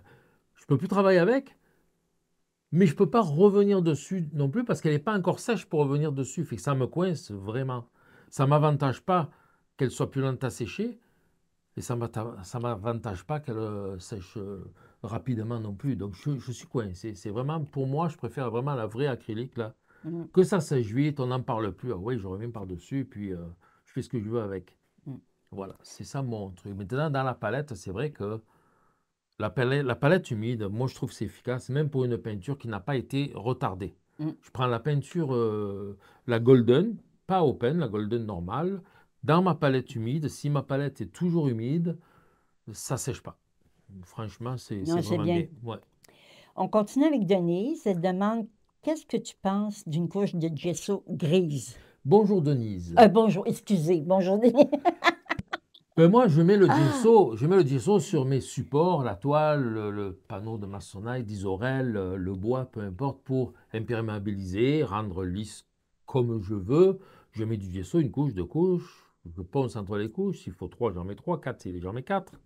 je peux plus travailler avec, mais je peux pas revenir dessus non plus, parce qu'elle n'est pas encore sèche pour revenir dessus. Fait ça me coince vraiment. Ça m'avantage pas qu'elle soit plus lente à sécher, et ça ne m'avantage pas qu'elle euh, sèche rapidement non plus. Donc je, suis coincé. C'est vraiment, pour moi, je préfère vraiment la vraie acrylique, là. Mmh. Que ça sèche vite, on n'en parle plus. Ah oui, je reviens par-dessus, puis je fais ce que je veux avec. Voilà, c'est ça mon truc. Maintenant, dans la palette, c'est vrai que la palette, la palette, humide, moi, je trouve c'est efficace, même pour une peinture qui n'a pas été retardée. Mm. Je prends la peinture, euh, la golden, pas open, la golden normale. Dans ma palette humide, si ma palette est toujours humide, ça sèche pas. Franchement, c'est vraiment bien. On continue avec Denise. Elle demande Qu'est-ce que tu penses d'une couche de gesso grise Bonjour Denise. Euh, bonjour, excusez, bonjour Denise. Ben, moi, je mets le ah. gesso, je mets le gesso sur mes supports, la toile, le, panneau de maçonnaille, d'isorel, euh, le, bois, peu importe, pour imperméabiliser, rendre lisse comme je veux. Je mets du gesso, une couche, de couche Je ponce entre les couches. S'il faut trois, j'en mets trois. Quatre, j'en mets quatre.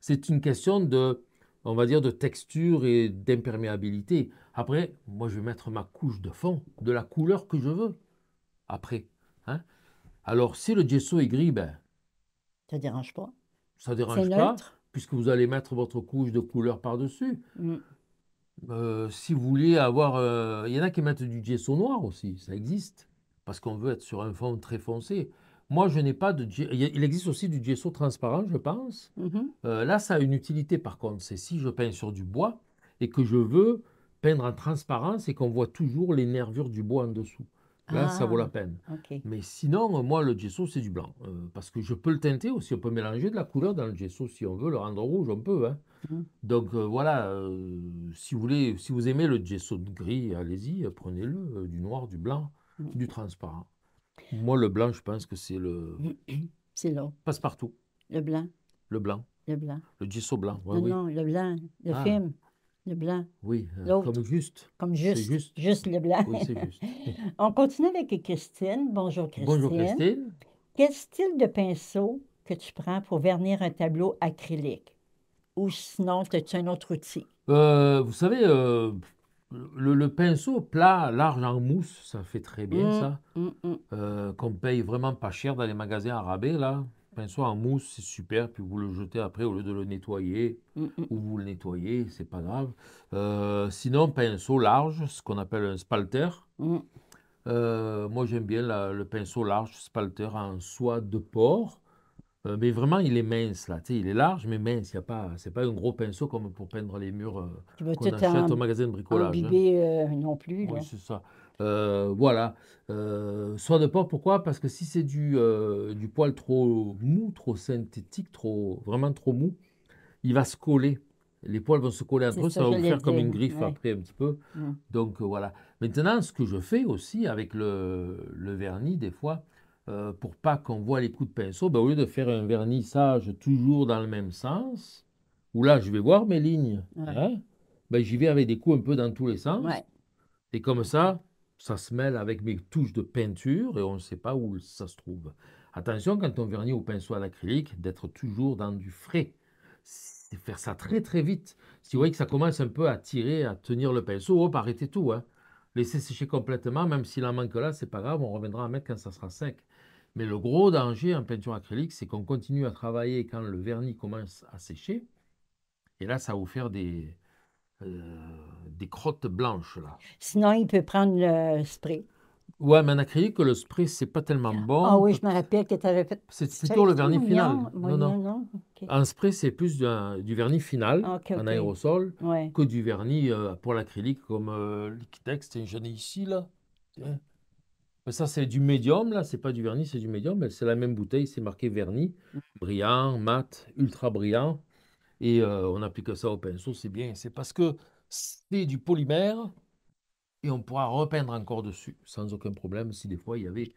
C'est une question de, on va dire, de texture et d'imperméabilité. Après, moi, je vais mettre ma couche de fond, de la couleur que je veux. Après, hein? Alors, si le gesso est gris, ben ça dérange pas. Ça dérange pas, puisque vous allez mettre votre couche de couleur par-dessus. Mm. Euh, si vous voulez avoir... Euh, il y en a qui mettent du gesso noir aussi, ça existe, parce qu'on veut être sur un fond très foncé. Moi, je n'ai pas de... Il existe aussi du gesso transparent, je pense. Mm-hmm. Euh, là, ça a une utilité, par contre. C'est si je peins sur du bois et que je veux peindre en transparence et qu'on voit toujours les nervures du bois en dessous. Là, ça vaut la ah, peine. Mais sinon, euh, moi, le gesso, c'est du blanc. Euh, parce que je peux le teinter aussi. On peut mélanger de la couleur dans le gesso si on veut, le rendre rouge, on peut. Hein. Hum. Donc euh, voilà, si, vous voulez, si vous aimez le gesso de gris, allez-y, prenez-le. du noir, du blanc, hum. du transparent. Moi, le blanc, je pense que c'est le. C'est l'eau. Passe-partout. Le blanc. Le blanc. Le blanc. Le gesso blanc. non, non, le blanc, le ah. film. Le blanc. Oui, euh, comme juste. Comme juste. juste. le blanc. Oui, c'est juste. On continue avec Christine. Bonjour Christine. Bonjour Christine. Quel style de pinceau que tu prends pour vernir un tableau acrylique? Ou sinon, as un autre outil? Euh, vous savez, euh, le, pinceau plat, large en mousse, ça fait très bien mmh, ça. Mmh, mmh. Qu'on paye vraiment pas cher dans les magasins arabais, là pinceau en mousse, c'est super, puis vous le jetez après au lieu de le nettoyer, mm, mm. ou vous le nettoyez, c'est pas grave. Euh, sinon, pinceau large, ce qu'on appelle un spalter. Mm. Euh, moi, j'aime bien le pinceau large spalter en soie de porc. Euh, mais vraiment, il est mince, là. Tu sais, il est large, mais mince. y a pas, pas un gros pinceau comme pour peindre les murs qu'on achète au magasin de bricolage. Hein. non plus. Oui, c'est ça. Euh, voilà. Euh, soit de porc, pourquoi Parce que si c'est du, euh, du poil trop mou, trop synthétique, trop vraiment trop mou, il va se coller. Les poils vont se coller entre eux, ça, va vous faire comme une griffe après un petit peu. Donc voilà. Maintenant, ce que je fais aussi avec le, vernis, des fois, pour pas qu'on voit les coups de pinceau, ben, au lieu de faire un vernissage toujours dans le même sens, où là, je vais voir mes lignes, hein, ben, j'y vais avec des coups un peu dans tous les sens. Et comme ça, ça se mêle avec mes touches de peinture et on ne sait pas où ça se trouve. Attention quand on vernit au pinceau à l'acrylique d'être toujours dans du frais. C'est faire ça très très vite. Si vous voyez que ça commence un peu à tirer, à tenir le pinceau, hop, arrêtez tout. Hein. Laissez sécher complètement, même s'il en manque là, c'est pas grave, on reviendra à mettre quand ça sera sec. Mais le gros danger en peinture acrylique, c'est qu'on continue à travailler quand le vernis commence à sécher. Et là, ça va vous faire des, euh, des crottes blanches là. Sinon, il peut prendre le spray. Ouais, mais en acrylique, le spray, c'est pas tellement ah, bon. Ah oui, je me rappelle que tu avais fait. C'est plutôt le vernis final. Non, non, non. un spray, c'est plus du, vernis final ah, en aérosol que du vernis euh, pour l'acrylique comme euh, Liquitex. Hein, j'en ai ici, là. Mais ça, c'est du médium, là. C'est pas du vernis, c'est du médium. C'est la même bouteille. C'est marqué vernis, mm. brillant, mat, ultra brillant et euh, on applique ça au pinceau, c'est bien. C'est parce que c'est du polymère et on pourra repeindre encore dessus sans aucun problème si des fois il y avait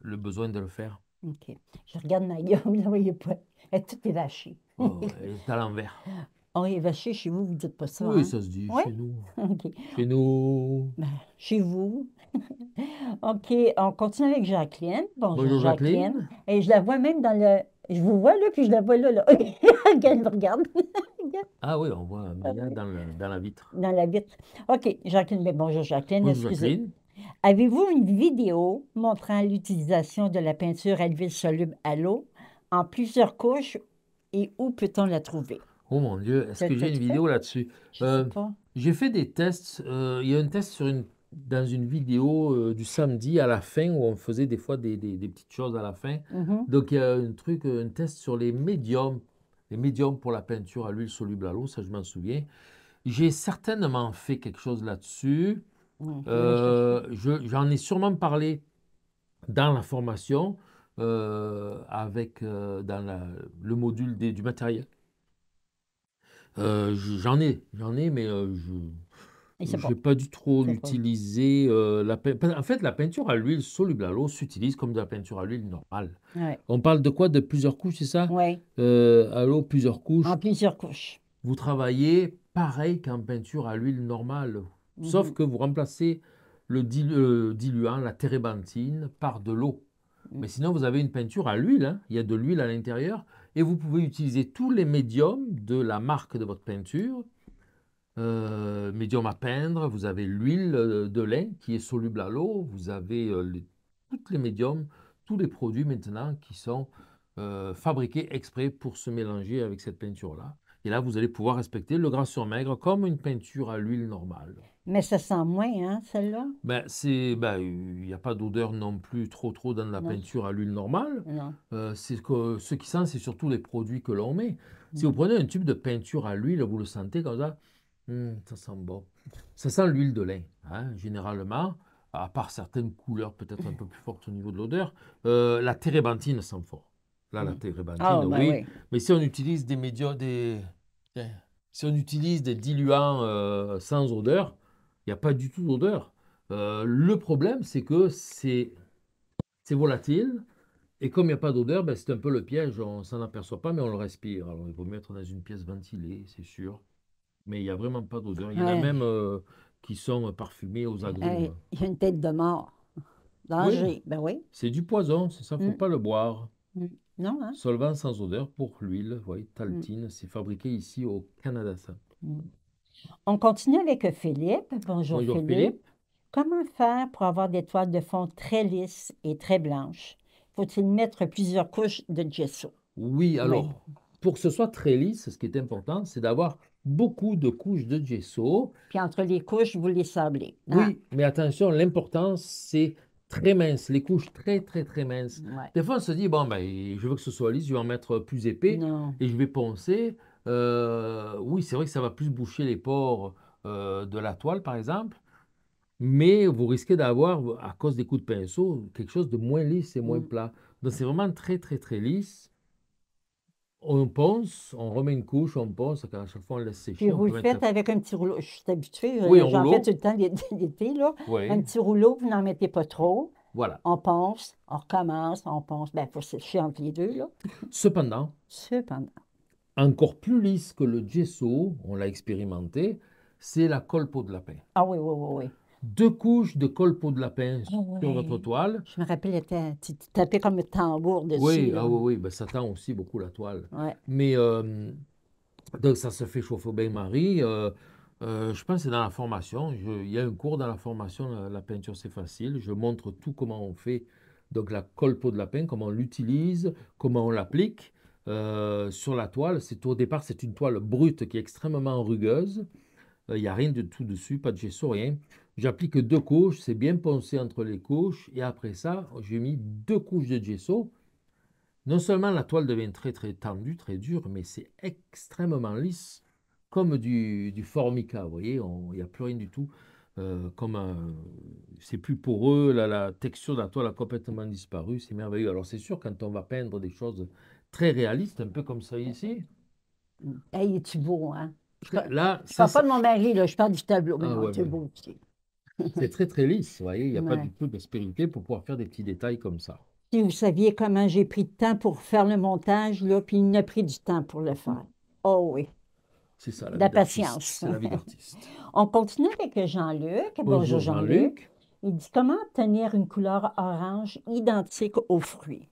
le besoin de le faire. Ok. Je regarde ma gueule, vous ne voyez pas. Elle est toute évachée. Oh, elle est à l'envers. Oui, ah, vaché chez vous, vous ne dites pas ça. Oui, hein? ça se dit chez nous. Chez nous. Ben, chez vous. OK, on continue avec Jacqueline. Bonjour, Jacqueline. Et je la vois même dans le. Je vous vois là, puis je la vois là. là. Elle regarde. Ah oui, on voit dans, la vitre. Dans la vitre. OK, Jacqueline, mais ben, bonjour Jacqueline. Bonjour Jacqueline. Avez-vous une vidéo montrant l'utilisation de la peinture à l'huile soluble à l'eau en plusieurs couches et où peut-on la trouver? Oh mon Dieu, est-ce que j'ai une vidéo là-dessus? Euh, j'ai fait des tests. Euh, il y a un test dans une vidéo euh, du samedi à la fin où on faisait des fois des, petites choses à la fin. Mm-hmm. Donc, il y a un truc, euh, un test sur les médiums, les médiums pour la peinture à l'huile soluble à l'eau, ça je m'en souviens. J'ai certainement fait quelque chose là-dessus. J'en ai sûrement parlé dans la formation avec dans le module du matériel euh, j'en ai, j'en ai, mais euh, je n'ai pas du tout utilisé euh, la peinture. En fait, la peinture à l'huile soluble à l'eau s'utilise comme de la peinture à l'huile normale. On parle de quoi De plusieurs couches, c'est ça Oui. à l'eau, plusieurs couches. En plusieurs couches. Vous travaillez pareil qu'en peinture à l'huile normale, mhm. sauf que vous remplacez le diluant, la térébenthine, par de l'eau. Mm. Mais sinon, vous avez une peinture à l'huile. Hein. Il y a de l'huile à l'intérieur. Et vous pouvez utiliser tous les médiums de la marque de votre peinture. Euh, médium à peindre, vous avez l'huile euh, de lin qui est soluble à l'eau, vous avez euh, tous les médiums, tous les produits maintenant qui sont fabriqués exprès pour se mélanger avec cette peinture-là. Et là, vous allez pouvoir respecter le gras sur maigre comme une peinture à l'huile normale. Mais ça sent moins, hein, celle-là? Ben, c'est. Ben, il n'y a pas d'odeur non plus trop, trop dans la peinture à l'huile normale. Euh, c'est que, ce qui sent, c'est surtout les produits que l'on met. Si mm. vous prenez un tube de peinture à l'huile, vous le sentez comme ça, hmm, ça sent bon. Ça sent l'huile de lin, hein, généralement, à part certaines couleurs peut-être un peu plus fortes au niveau de l'odeur. Euh, la térébenthine sent fort. Là, la mm. térébenthine, ah, ben oui. Mais si on utilise des médias, des, si on utilise des diluants euh, sans odeur, il n'y a pas du tout d'odeur. Euh, le problème, c'est que c'est volatile. Et comme il n'y a pas d'odeur, ben, c'est un peu le piège. On s'en aperçoit pas, mais on le respire. Alors, il vaut mettre dans une pièce ventilée, c'est sûr. Mais il n'y a vraiment pas d'odeur. Il y en a même euh, qui sont parfumés aux agrumes. Il y a une tête de mort. Danger. Ben oui. C'est du poison, c'est ça ne faut mmh. pas le boire. Oui. Mmh. Non, hein? Solvant sans odeur pour l'huile, voyez, mm. Taltine, c'est fabriqué ici au Canada. Ça. Mm. On continue avec Philippe. Bonjour, Philippe. Comment faire pour avoir des toiles de fond très lisses et très blanches? Faut-il mettre plusieurs couches de gesso? Oui, alors, pour que ce soit très lisse, ce qui est important, c'est d'avoir beaucoup de couches de gesso. Puis entre les couches, vous les sablez. Hein? Oui, mais attention, l'important, c'est très minces, les couches très, très, très minces. Des fois, on se dit, bon, ben, je veux que ce soit lisse, je vais en mettre plus épais et je vais penser euh, oui, c'est vrai que ça va plus boucher les pores euh, de la toile, par exemple, mais vous risquez d'avoir, à cause des coups de pinceau, quelque chose de moins lisse et moins mm. plat. Donc, c'est vraiment très, très, très lisse on pense, on remet une couche, on pense, à chaque fois on laisse sécher. Puis vous le faites avec un petit rouleau. Je suis habituée, euh, j'en fais tout le temps l'été, Un petit rouleau, vous n'en mettez pas trop. Voilà. On pense, on recommence, on pense. Bien, il faut sécher entre les deux, là. Cependant. Cependant. Encore plus lisse que le gesso, on l'a expérimenté, c'est la colpeau peau de lapin. Ah oui, oui, oui, oui deux couches de colle peau de lapin ah sur votre toile. Je me rappelle, tu tapais comme un tambour dessus. Oui, ah, oui, oui. Ben, ça tend aussi beaucoup la toile. Mais euh, donc, ça se fait chauffer au bain-marie. Euh, euh, je pense que c'est dans la formation. il y a un cours dans la formation, la, peinture, c'est facile. Je montre tout comment on fait donc la colle peau de lapin, comment on l'utilise, comment on l'applique. sur la toile, c'est au départ, c'est une toile brute qui est extrêmement rugueuse. Il n'y a rien de tout dessus, pas de gesso, rien. J'applique deux couches, c'est bien poncé entre les couches. Et après ça, j'ai mis deux couches de gesso. Non seulement la toile devient très très tendue, très dure, mais c'est extrêmement lisse, comme du, du formica. Vous voyez, il n'y a plus rien du tout. Euh, c'est plus poreux, la, la texture de la toile a complètement disparu, c'est merveilleux. Alors c'est sûr, quand on va peindre des choses très réalistes, un peu comme ça ici. Hey, il est beau, hein? Je, là, parle pas de mon mari, là, je parle du tableau, ah mais ah, beau aussi. C'est très, très lisse, vous voyez. Il n'y a pas du tout d'aspérité pour pouvoir faire des petits détails comme ça. Si vous saviez comment j'ai pris de temps pour faire le montage, là, puis il a pris du temps pour le faire. Oh oui. C'est ça, la, patience. C'est la vie d'artiste. On continue avec euh, Jean-Luc. Bonjour, Jean-Luc. il dit comment obtenir une couleur orange identique aux fruits.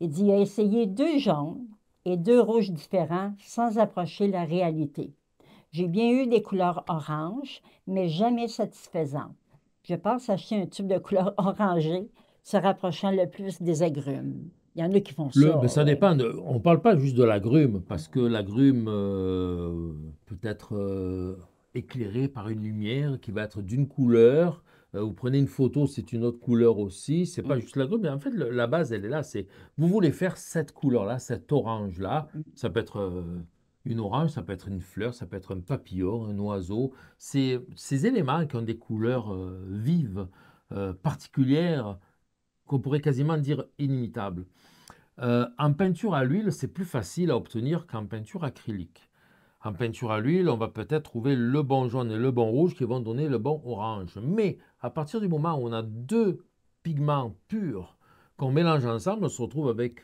Il dit a essayé deux jaunes et deux rouges différents sans approcher la réalité. J'ai bien eu des couleurs oranges, mais jamais satisfaisantes. Je pense acheter un tube de couleur orangée se rapprochant le plus des agrumes. Il y en a qui font ça. Mais ben, ça dépend. on ne parle pas juste de l'agrume, parce que l'agrume euh, peut être euh, éclairé par une lumière qui va être d'une couleur. Euh, vous prenez une photo, c'est une autre couleur aussi. C'est pas mm. juste l'agrume, mais en fait, la base, elle est là. C'est vous voulez faire cette couleur-là, cet orange-là. Mm. Ça peut être une orange, ça peut être une fleur, ça peut être un papillon, un oiseau. Ces, ces éléments qui ont des couleurs euh, vives, euh, particulières, qu'on pourrait quasiment dire inimitables. Euh, en peinture à l'huile, c'est plus facile à obtenir qu'en peinture acrylique. En peinture à l'huile, on va peut-être trouver le bon jaune et le bon rouge qui vont donner le bon orange. Mais à partir du moment où on a deux pigments purs qu'on mélange ensemble, on se retrouve avec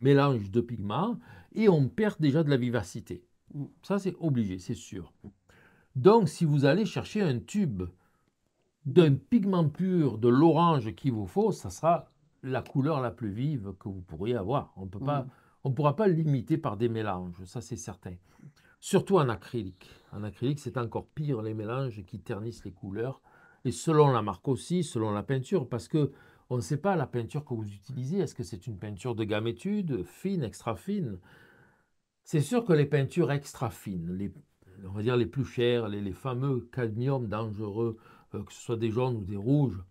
mélange de pigments et on perd déjà de la vivacité. Ça, c'est obligé, c'est sûr. Donc, si vous allez chercher un tube d'un pigment pur, de l'orange qu'il vous faut, ça sera la couleur la plus vive que vous pourriez avoir. On mm. ne pourra pas limiter par des mélanges, ça c'est certain. Surtout en acrylique. En acrylique, c'est encore pire les mélanges qui ternissent les couleurs. Et selon la marque aussi, selon la peinture, parce que on ne sait pas la peinture que vous utilisez. Est-ce que c'est une peinture de gamme étude, fine, extra fine C'est sûr que les peintures extra fines, les, on va dire les plus chères, les, fameux cadmium dangereux, euh, que ce soit des jaunes ou des rouges,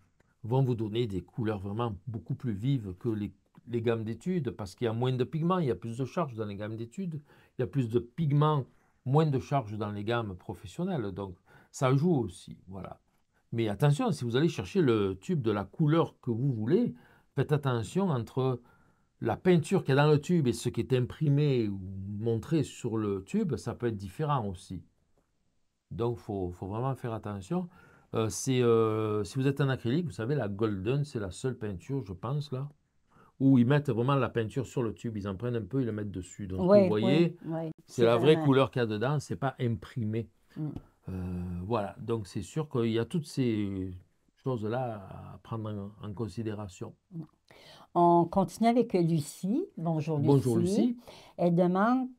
vont vous donner des couleurs vraiment beaucoup plus vives que les, les gammes d'études, parce qu'il y a moins de pigments, il y a plus de charges dans les gammes d'études, il y a plus de pigments, moins de charges dans les gammes professionnelles. Donc, ça joue aussi. Voilà. Mais attention, si vous allez chercher le tube de la couleur que vous voulez, faites attention entre la peinture qui est dans le tube et ce qui est imprimé ou montré sur le tube, ça peut être différent aussi. Donc, il faut, vraiment faire attention. Euh, euh, si vous êtes en acrylique, vous savez, la Golden, c'est la seule peinture, je pense, là, où ils mettent vraiment la peinture sur le tube. Ils en prennent un peu, ils le mettent dessus. Donc, vous voyez, c'est la vraie couleur qu'il y a dedans, c'est pas imprimé. Mm. Euh, voilà, donc c'est sûr qu'il y a toutes ces choses-là à prendre en, considération. On continue avec Lucie. Bonjour Lucie. Bonjour Lucie. Elle demande,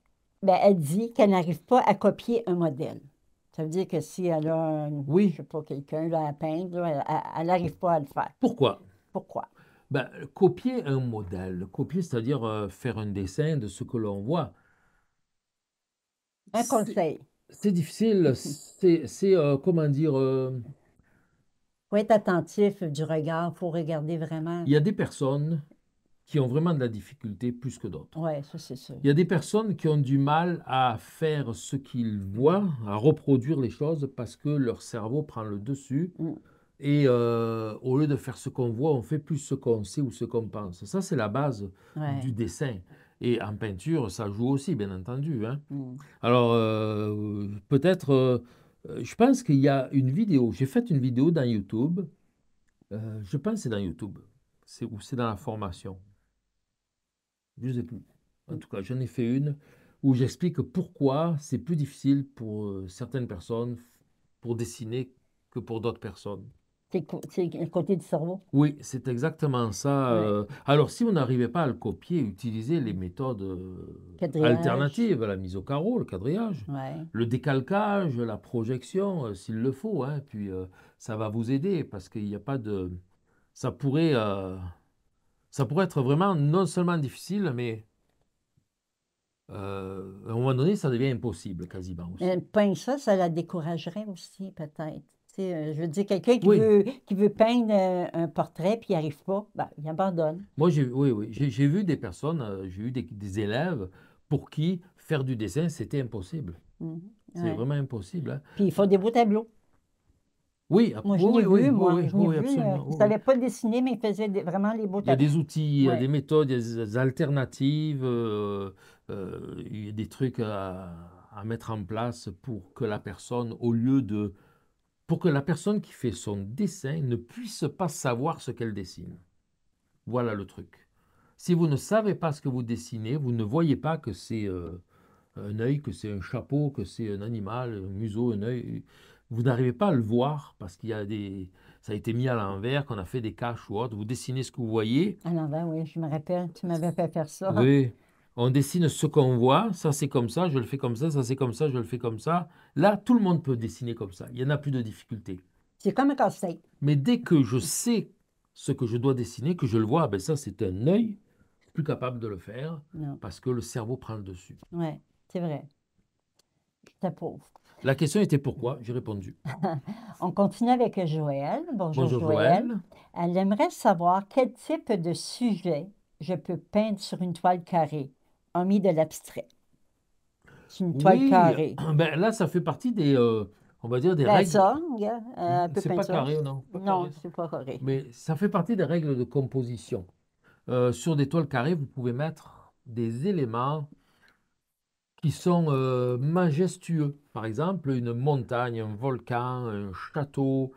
ben, elle dit qu'elle n'arrive pas à copier un modèle. Ça veut dire que si elle a, un, oui. je sais pas, quelqu'un à peindre, elle n'arrive pas à le faire. Pourquoi? Pourquoi? Ben, copier un modèle, copier, c'est-à-dire euh, faire un dessin de ce que l'on voit. Un conseil. C'est difficile, c'est, euh, comment dire... Euh... être attentif du regard, pour regarder vraiment. Il y a des personnes qui ont vraiment de la difficulté plus que d'autres. Oui, ça c'est sûr. Il y a des personnes qui ont du mal à faire ce qu'ils voient, à reproduire les choses parce que leur cerveau prend le dessus. Mm. Et euh, au lieu de faire ce qu'on voit, on fait plus ce qu'on sait ou ce qu'on pense. Ça, c'est la base du dessin. Et en peinture, ça joue aussi, bien entendu. Hein. Mm. Alors, euh, peut-être, euh, je pense qu'il y a une vidéo. J'ai fait une vidéo dans YouTube. Euh, je pense que c'est dans YouTube. C'est, ou c'est dans la formation. Je ne sais plus. En tout cas, j'en ai fait une où j'explique pourquoi c'est plus difficile pour certaines personnes pour dessiner que pour d'autres personnes. C'est le côté du cerveau. Oui, c'est exactement ça. Euh. Alors, si vous n'arrivez pas à le copier, utilisez les méthodes euh, alternatives, la mise au carreau, le quadrillage, le décalcage, la projection, euh, s'il le faut. Hein, puis, ça va vous aider parce qu'il n'y a pas de... Ça pourrait, ça pourrait être vraiment non seulement difficile, mais à un moment donné, ça devient impossible quasiment. Aussi. peindre ça, ça la découragerait aussi, peut-être. Euh, je veux dire, quelqu'un qui, veut, qui veut peindre euh, un portrait puis il arrive pas, ben, il abandonne. Moi, j'ai, oui, oui. J'ai, vu des personnes, euh, j'ai eu des, élèves pour qui faire du dessin, c'était impossible. Mm-hmm. C'est vraiment impossible. Hein. Puis ils font des beaux tableaux. Oui, oui, oui, oui, absolument. Ils ne savaient pas dessiner, mais ils faisaient vraiment les beaux tableaux. Il y a des outils, il y a des méthodes, des alternatives, il y a des trucs à, mettre en place pour que la personne, au lieu de pour que la personne qui fait son dessin ne puisse pas savoir ce qu'elle dessine. Voilà le truc. Si vous ne savez pas ce que vous dessinez, vous ne voyez pas que c'est euh, un œil, que c'est un chapeau, que c'est un animal, un museau, un œil. Vous n'arrivez pas à le voir parce qu'il y a des, ça a été mis à l'envers, qu'on a fait des caches ou autre. Vous dessinez ce que vous voyez. À l'envers, oui, je me rappelle, tu m'avais fait faire ça. Oui on dessine ce qu'on voit, ça c'est comme ça, je le fais comme ça, ça c'est comme ça, je le fais comme ça. Là, tout le monde peut dessiner comme ça, il n'y en a plus de difficultés. C'est comme un casse Mais dès que je sais ce que je dois dessiner, que je le vois, ah ben ça c'est un œil plus capable de le faire parce que le cerveau prend le dessus. Oui, c'est vrai. T'es pauvre. La question était pourquoi, j'ai répondu. on continue avec Joël. Bonjour, Joël. Elle aimerait savoir quel type de sujet je peux peindre sur une toile carrée a mis de l'abstrait. une toile carrée. Ben, là, ça fait partie des, euh, on va dire, des règles. Mais ça fait partie des règles de composition. Euh, sur des toiles carrées, vous pouvez mettre des éléments qui sont euh, majestueux. Par exemple, une montagne, un volcan, un château.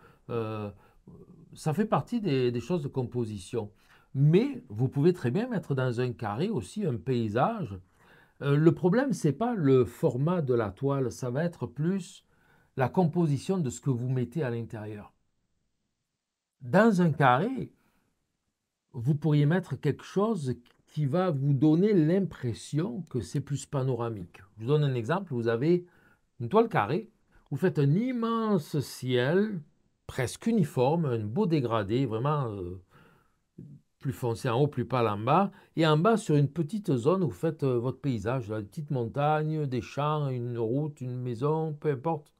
ça fait partie des choses de composition. Mais vous pouvez très bien mettre dans un carré aussi un paysage. Euh, le problème, ce n'est pas le format de la toile, ça va être plus la composition de ce que vous mettez à l'intérieur. Dans un carré, vous pourriez mettre quelque chose qui va vous donner l'impression que c'est plus panoramique. Je vous donne un exemple, vous avez une toile carrée, vous faites un immense ciel presque uniforme, un beau dégradé, vraiment euh, plus foncé en haut, plus pâle en bas, et en bas sur une petite zone où vous faites euh, votre paysage, la une petite montagne, des champs, une route, une maison, peu importe.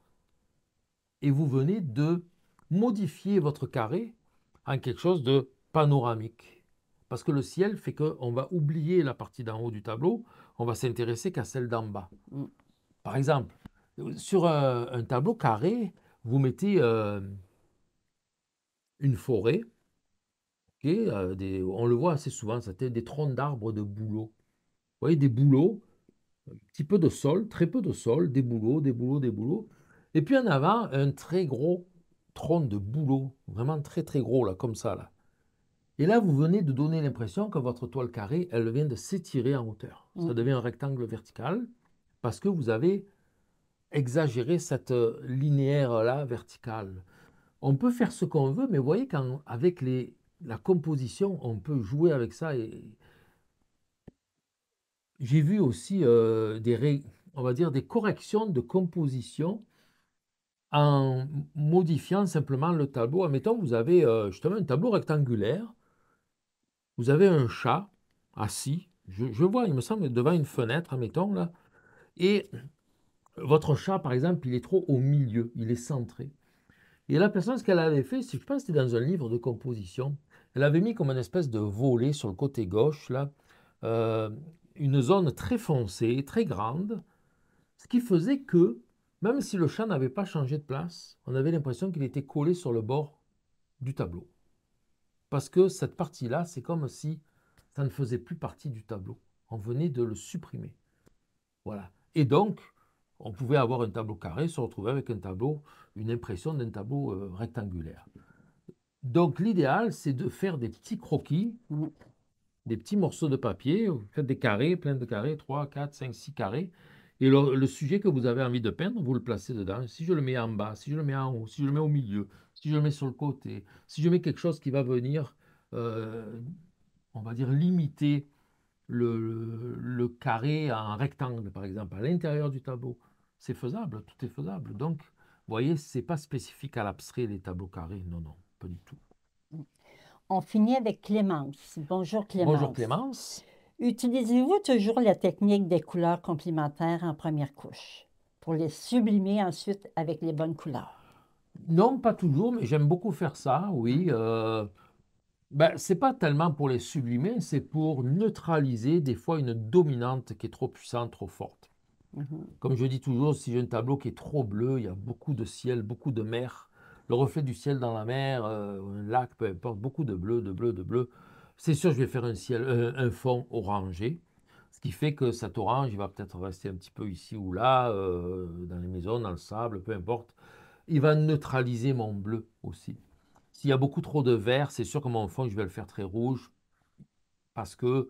Et vous venez de modifier votre carré en quelque chose de panoramique. Parce que le ciel fait qu'on va oublier la partie d'en haut du tableau, on va s'intéresser qu'à celle d'en bas. Mm. Par exemple, sur euh, un, tableau carré, vous mettez euh, une forêt, euh, on le voit assez souvent, c'était des troncs d'arbres de bouleaux. Vous voyez, des bouleaux, un petit peu de sol, très peu de sol, des bouleaux, des bouleaux, des bouleaux. Et puis en avant, un très gros tronc de bouleau, vraiment très très gros, là, comme ça. Là. Et là, vous venez de donner l'impression que votre toile carrée, elle vient de s'étirer en hauteur. Ça mm. devient un rectangle vertical parce que vous avez exagéré cette euh, linéaire-là verticale. On peut faire ce qu'on veut, mais vous voyez qu'avec les la composition, on peut jouer avec ça. J'ai vu aussi euh, des, on va dire, des corrections de composition en modifiant simplement le tableau. Admettons, vous avez euh, justement un tableau rectangulaire, vous avez un chat assis, je, vois, il me semble, devant une fenêtre, admettons, là, et votre chat, par exemple, il est trop au milieu, il est centré. Et la personne, ce qu'elle avait fait, je pense que c'était dans un livre de composition, elle avait mis comme une espèce de volet sur le côté gauche, là, euh, une zone très foncée, très grande, ce qui faisait que, même si le chat n'avait pas changé de place, on avait l'impression qu'il était collé sur le bord du tableau. Parce que cette partie-là, c'est comme si ça ne faisait plus partie du tableau. On venait de le supprimer. Voilà. Et donc, on pouvait avoir un tableau carré, se retrouver avec un tableau, une impression d'un tableau euh, rectangulaire. Donc l'idéal, c'est de faire des petits croquis ou des petits morceaux de papier, vous faites des carrés, plein de carrés, 3, 4, 5, 6 carrés. Et le, sujet que vous avez envie de peindre, vous le placez dedans. Si je le mets en bas, si je le mets en haut, si je le mets au milieu, si je le mets sur le côté, si je mets quelque chose qui va venir, euh, on va dire, limiter le, carré en rectangle, par exemple, à l'intérieur du tableau, c'est faisable, tout est faisable. Donc, vous voyez, ce n'est pas spécifique à l'abstrait, les tableaux carrés, non, non. Pas du tout. On finit avec Clémence. Bonjour Clémence. Bonjour Clémence. Utilisez-vous toujours la technique des couleurs complémentaires en première couche pour les sublimer ensuite avec les bonnes couleurs? Non, pas toujours, mais j'aime beaucoup faire ça, oui. Mm. Euh, ben, c'est pas tellement pour les sublimer, c'est pour neutraliser des fois une dominante qui est trop puissante, trop forte. Mm-hmm. Comme je dis toujours, si j'ai un tableau qui est trop bleu, il y a beaucoup de ciel, beaucoup de mer, le reflet du ciel dans la mer, euh, un lac, peu importe, beaucoup de bleu, de bleu, de bleu. C'est sûr, je vais faire un, ciel, un, fond orangé, ce qui fait que cet orange, va peut-être rester un petit peu ici ou là, euh, dans les maisons, dans le sable, peu importe. Il va neutraliser mon bleu aussi. S'il y a beaucoup trop de vert, c'est sûr que mon fond, je vais le faire très rouge, parce que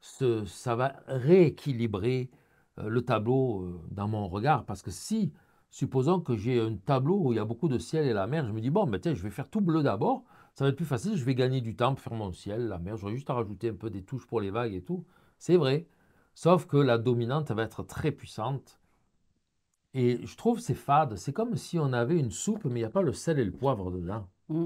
ça va rééquilibrer euh, le tableau dans mon regard. Parce que si supposons que j'ai un tableau où il y a beaucoup de ciel et la mer, je me dis, bon, ben, tiens, je vais faire tout bleu d'abord, ça va être plus facile, je vais gagner du temps pour faire mon ciel, la mer, j'aurais juste à rajouter un peu des touches pour les vagues et tout. C'est vrai, sauf que la dominante va être très puissante. Et je trouve c'est fade, c'est comme si on avait une soupe, mais il n'y a pas le sel et le poivre dedans. Mmh,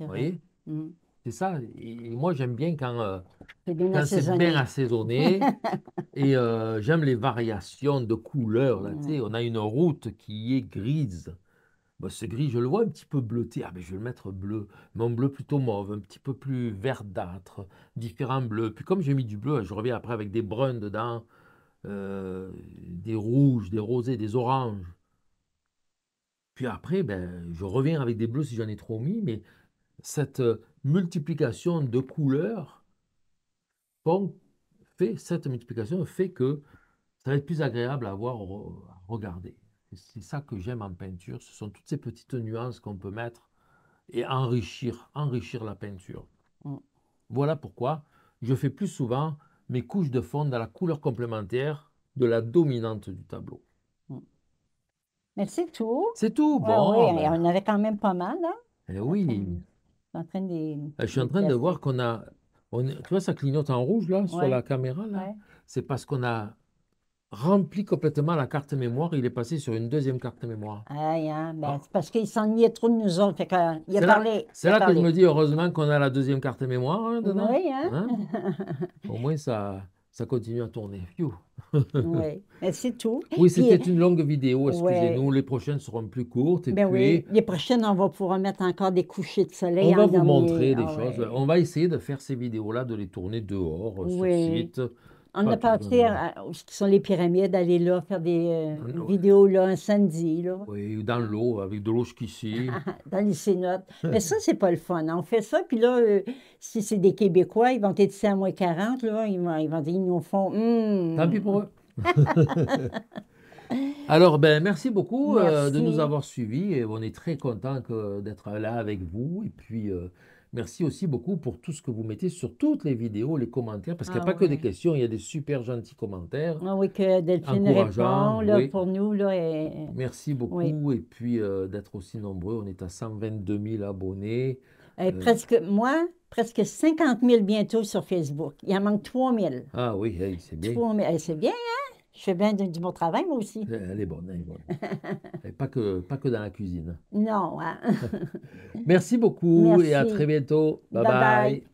Vous voyez mmh. C'est ça. Et moi, j'aime bien quand, euh, c'est bien assaisonné. et euh, j'aime les variations de couleurs. Là, On a une route qui est grise. Bah, ce gris, je le vois un petit peu bleuté. Ah, mais je vais le mettre bleu. Mon bleu plutôt mauve, un petit peu plus verdâtre, différents bleus. Puis comme j'ai mis du bleu, je reviens après avec des bruns dedans, euh, des rouges, des rosés, des oranges. Puis après, ben, je reviens avec des bleus si j'en ai trop mis, mais cette, multiplication de couleurs fait, cette multiplication fait que ça va être plus agréable à voir, à regarder. C'est ça que j'aime en peinture, ce sont toutes ces petites nuances qu'on peut mettre et enrichir, enrichir la peinture. Mm. Voilà pourquoi je fais plus souvent mes couches de fond dans la couleur complémentaire de la dominante du tableau. Mais mm. c'est tout. C'est tout. bon. on avait quand même pas mal. Hein. Eh oui. Je suis en train de, euh, voir qu'on a. tu vois, ça clignote en rouge là, sur la caméra. C'est parce qu'on a rempli complètement la carte mémoire. Il est passé sur une deuxième carte mémoire. Hein, ben, ah, ben, c'est parce qu'il s'ennuyait trop de nous autres. Fait euh, a parlé. C'est là, que je me dis, heureusement qu'on a la deuxième carte mémoire hein, Oui, Hein? hein? Au moins, ça ça continue à tourner. oui, c'est tout. Oui, c'était une longue vidéo, excusez-nous. Les prochaines seront plus courtes. Et ben Les prochaines, on va pouvoir mettre encore des couchers de soleil. On va vous montrer des ah choses. On va essayer de faire ces vidéos-là, de les tourner dehors euh, oui. On a pas à ce qui sont les pyramides, aller là, faire des euh, vidéos là, un samedi. Là. Oui, dans l'eau, avec de l'eau jusqu'ici. dans les cénotes. Mais ça, c'est pas le fun. On fait ça, puis là, euh, si c'est des Québécois, ils vont être ici à moins 40, là, ils, vont, dire, ils nous font. Hmm. Tant pis pour eux. Alors, ben, merci beaucoup euh, de nous avoir suivis. on est très contents d'être là avec vous. Et puis, Merci aussi beaucoup pour tout ce que vous mettez sur toutes les vidéos, les commentaires, parce qu'il n'y a ah pas que des questions, il y a des super gentils commentaires. Ah oui, que Delphine répond là, pour nous. Là, et... Merci beaucoup et puis euh, d'être aussi nombreux. On est à 122 000 abonnés. Et euh, Presque, moi, presque 50 000 bientôt sur Facebook. Il en manque 3 000. Ah oui, c'est bien. 3 000, c'est bien, hein? Je fais bien du, bon travail, moi aussi. Elle est bonne, elle est bonne. pas, que, pas que dans la cuisine. Non. Hein. Merci beaucoup et à très bientôt. bye. bye.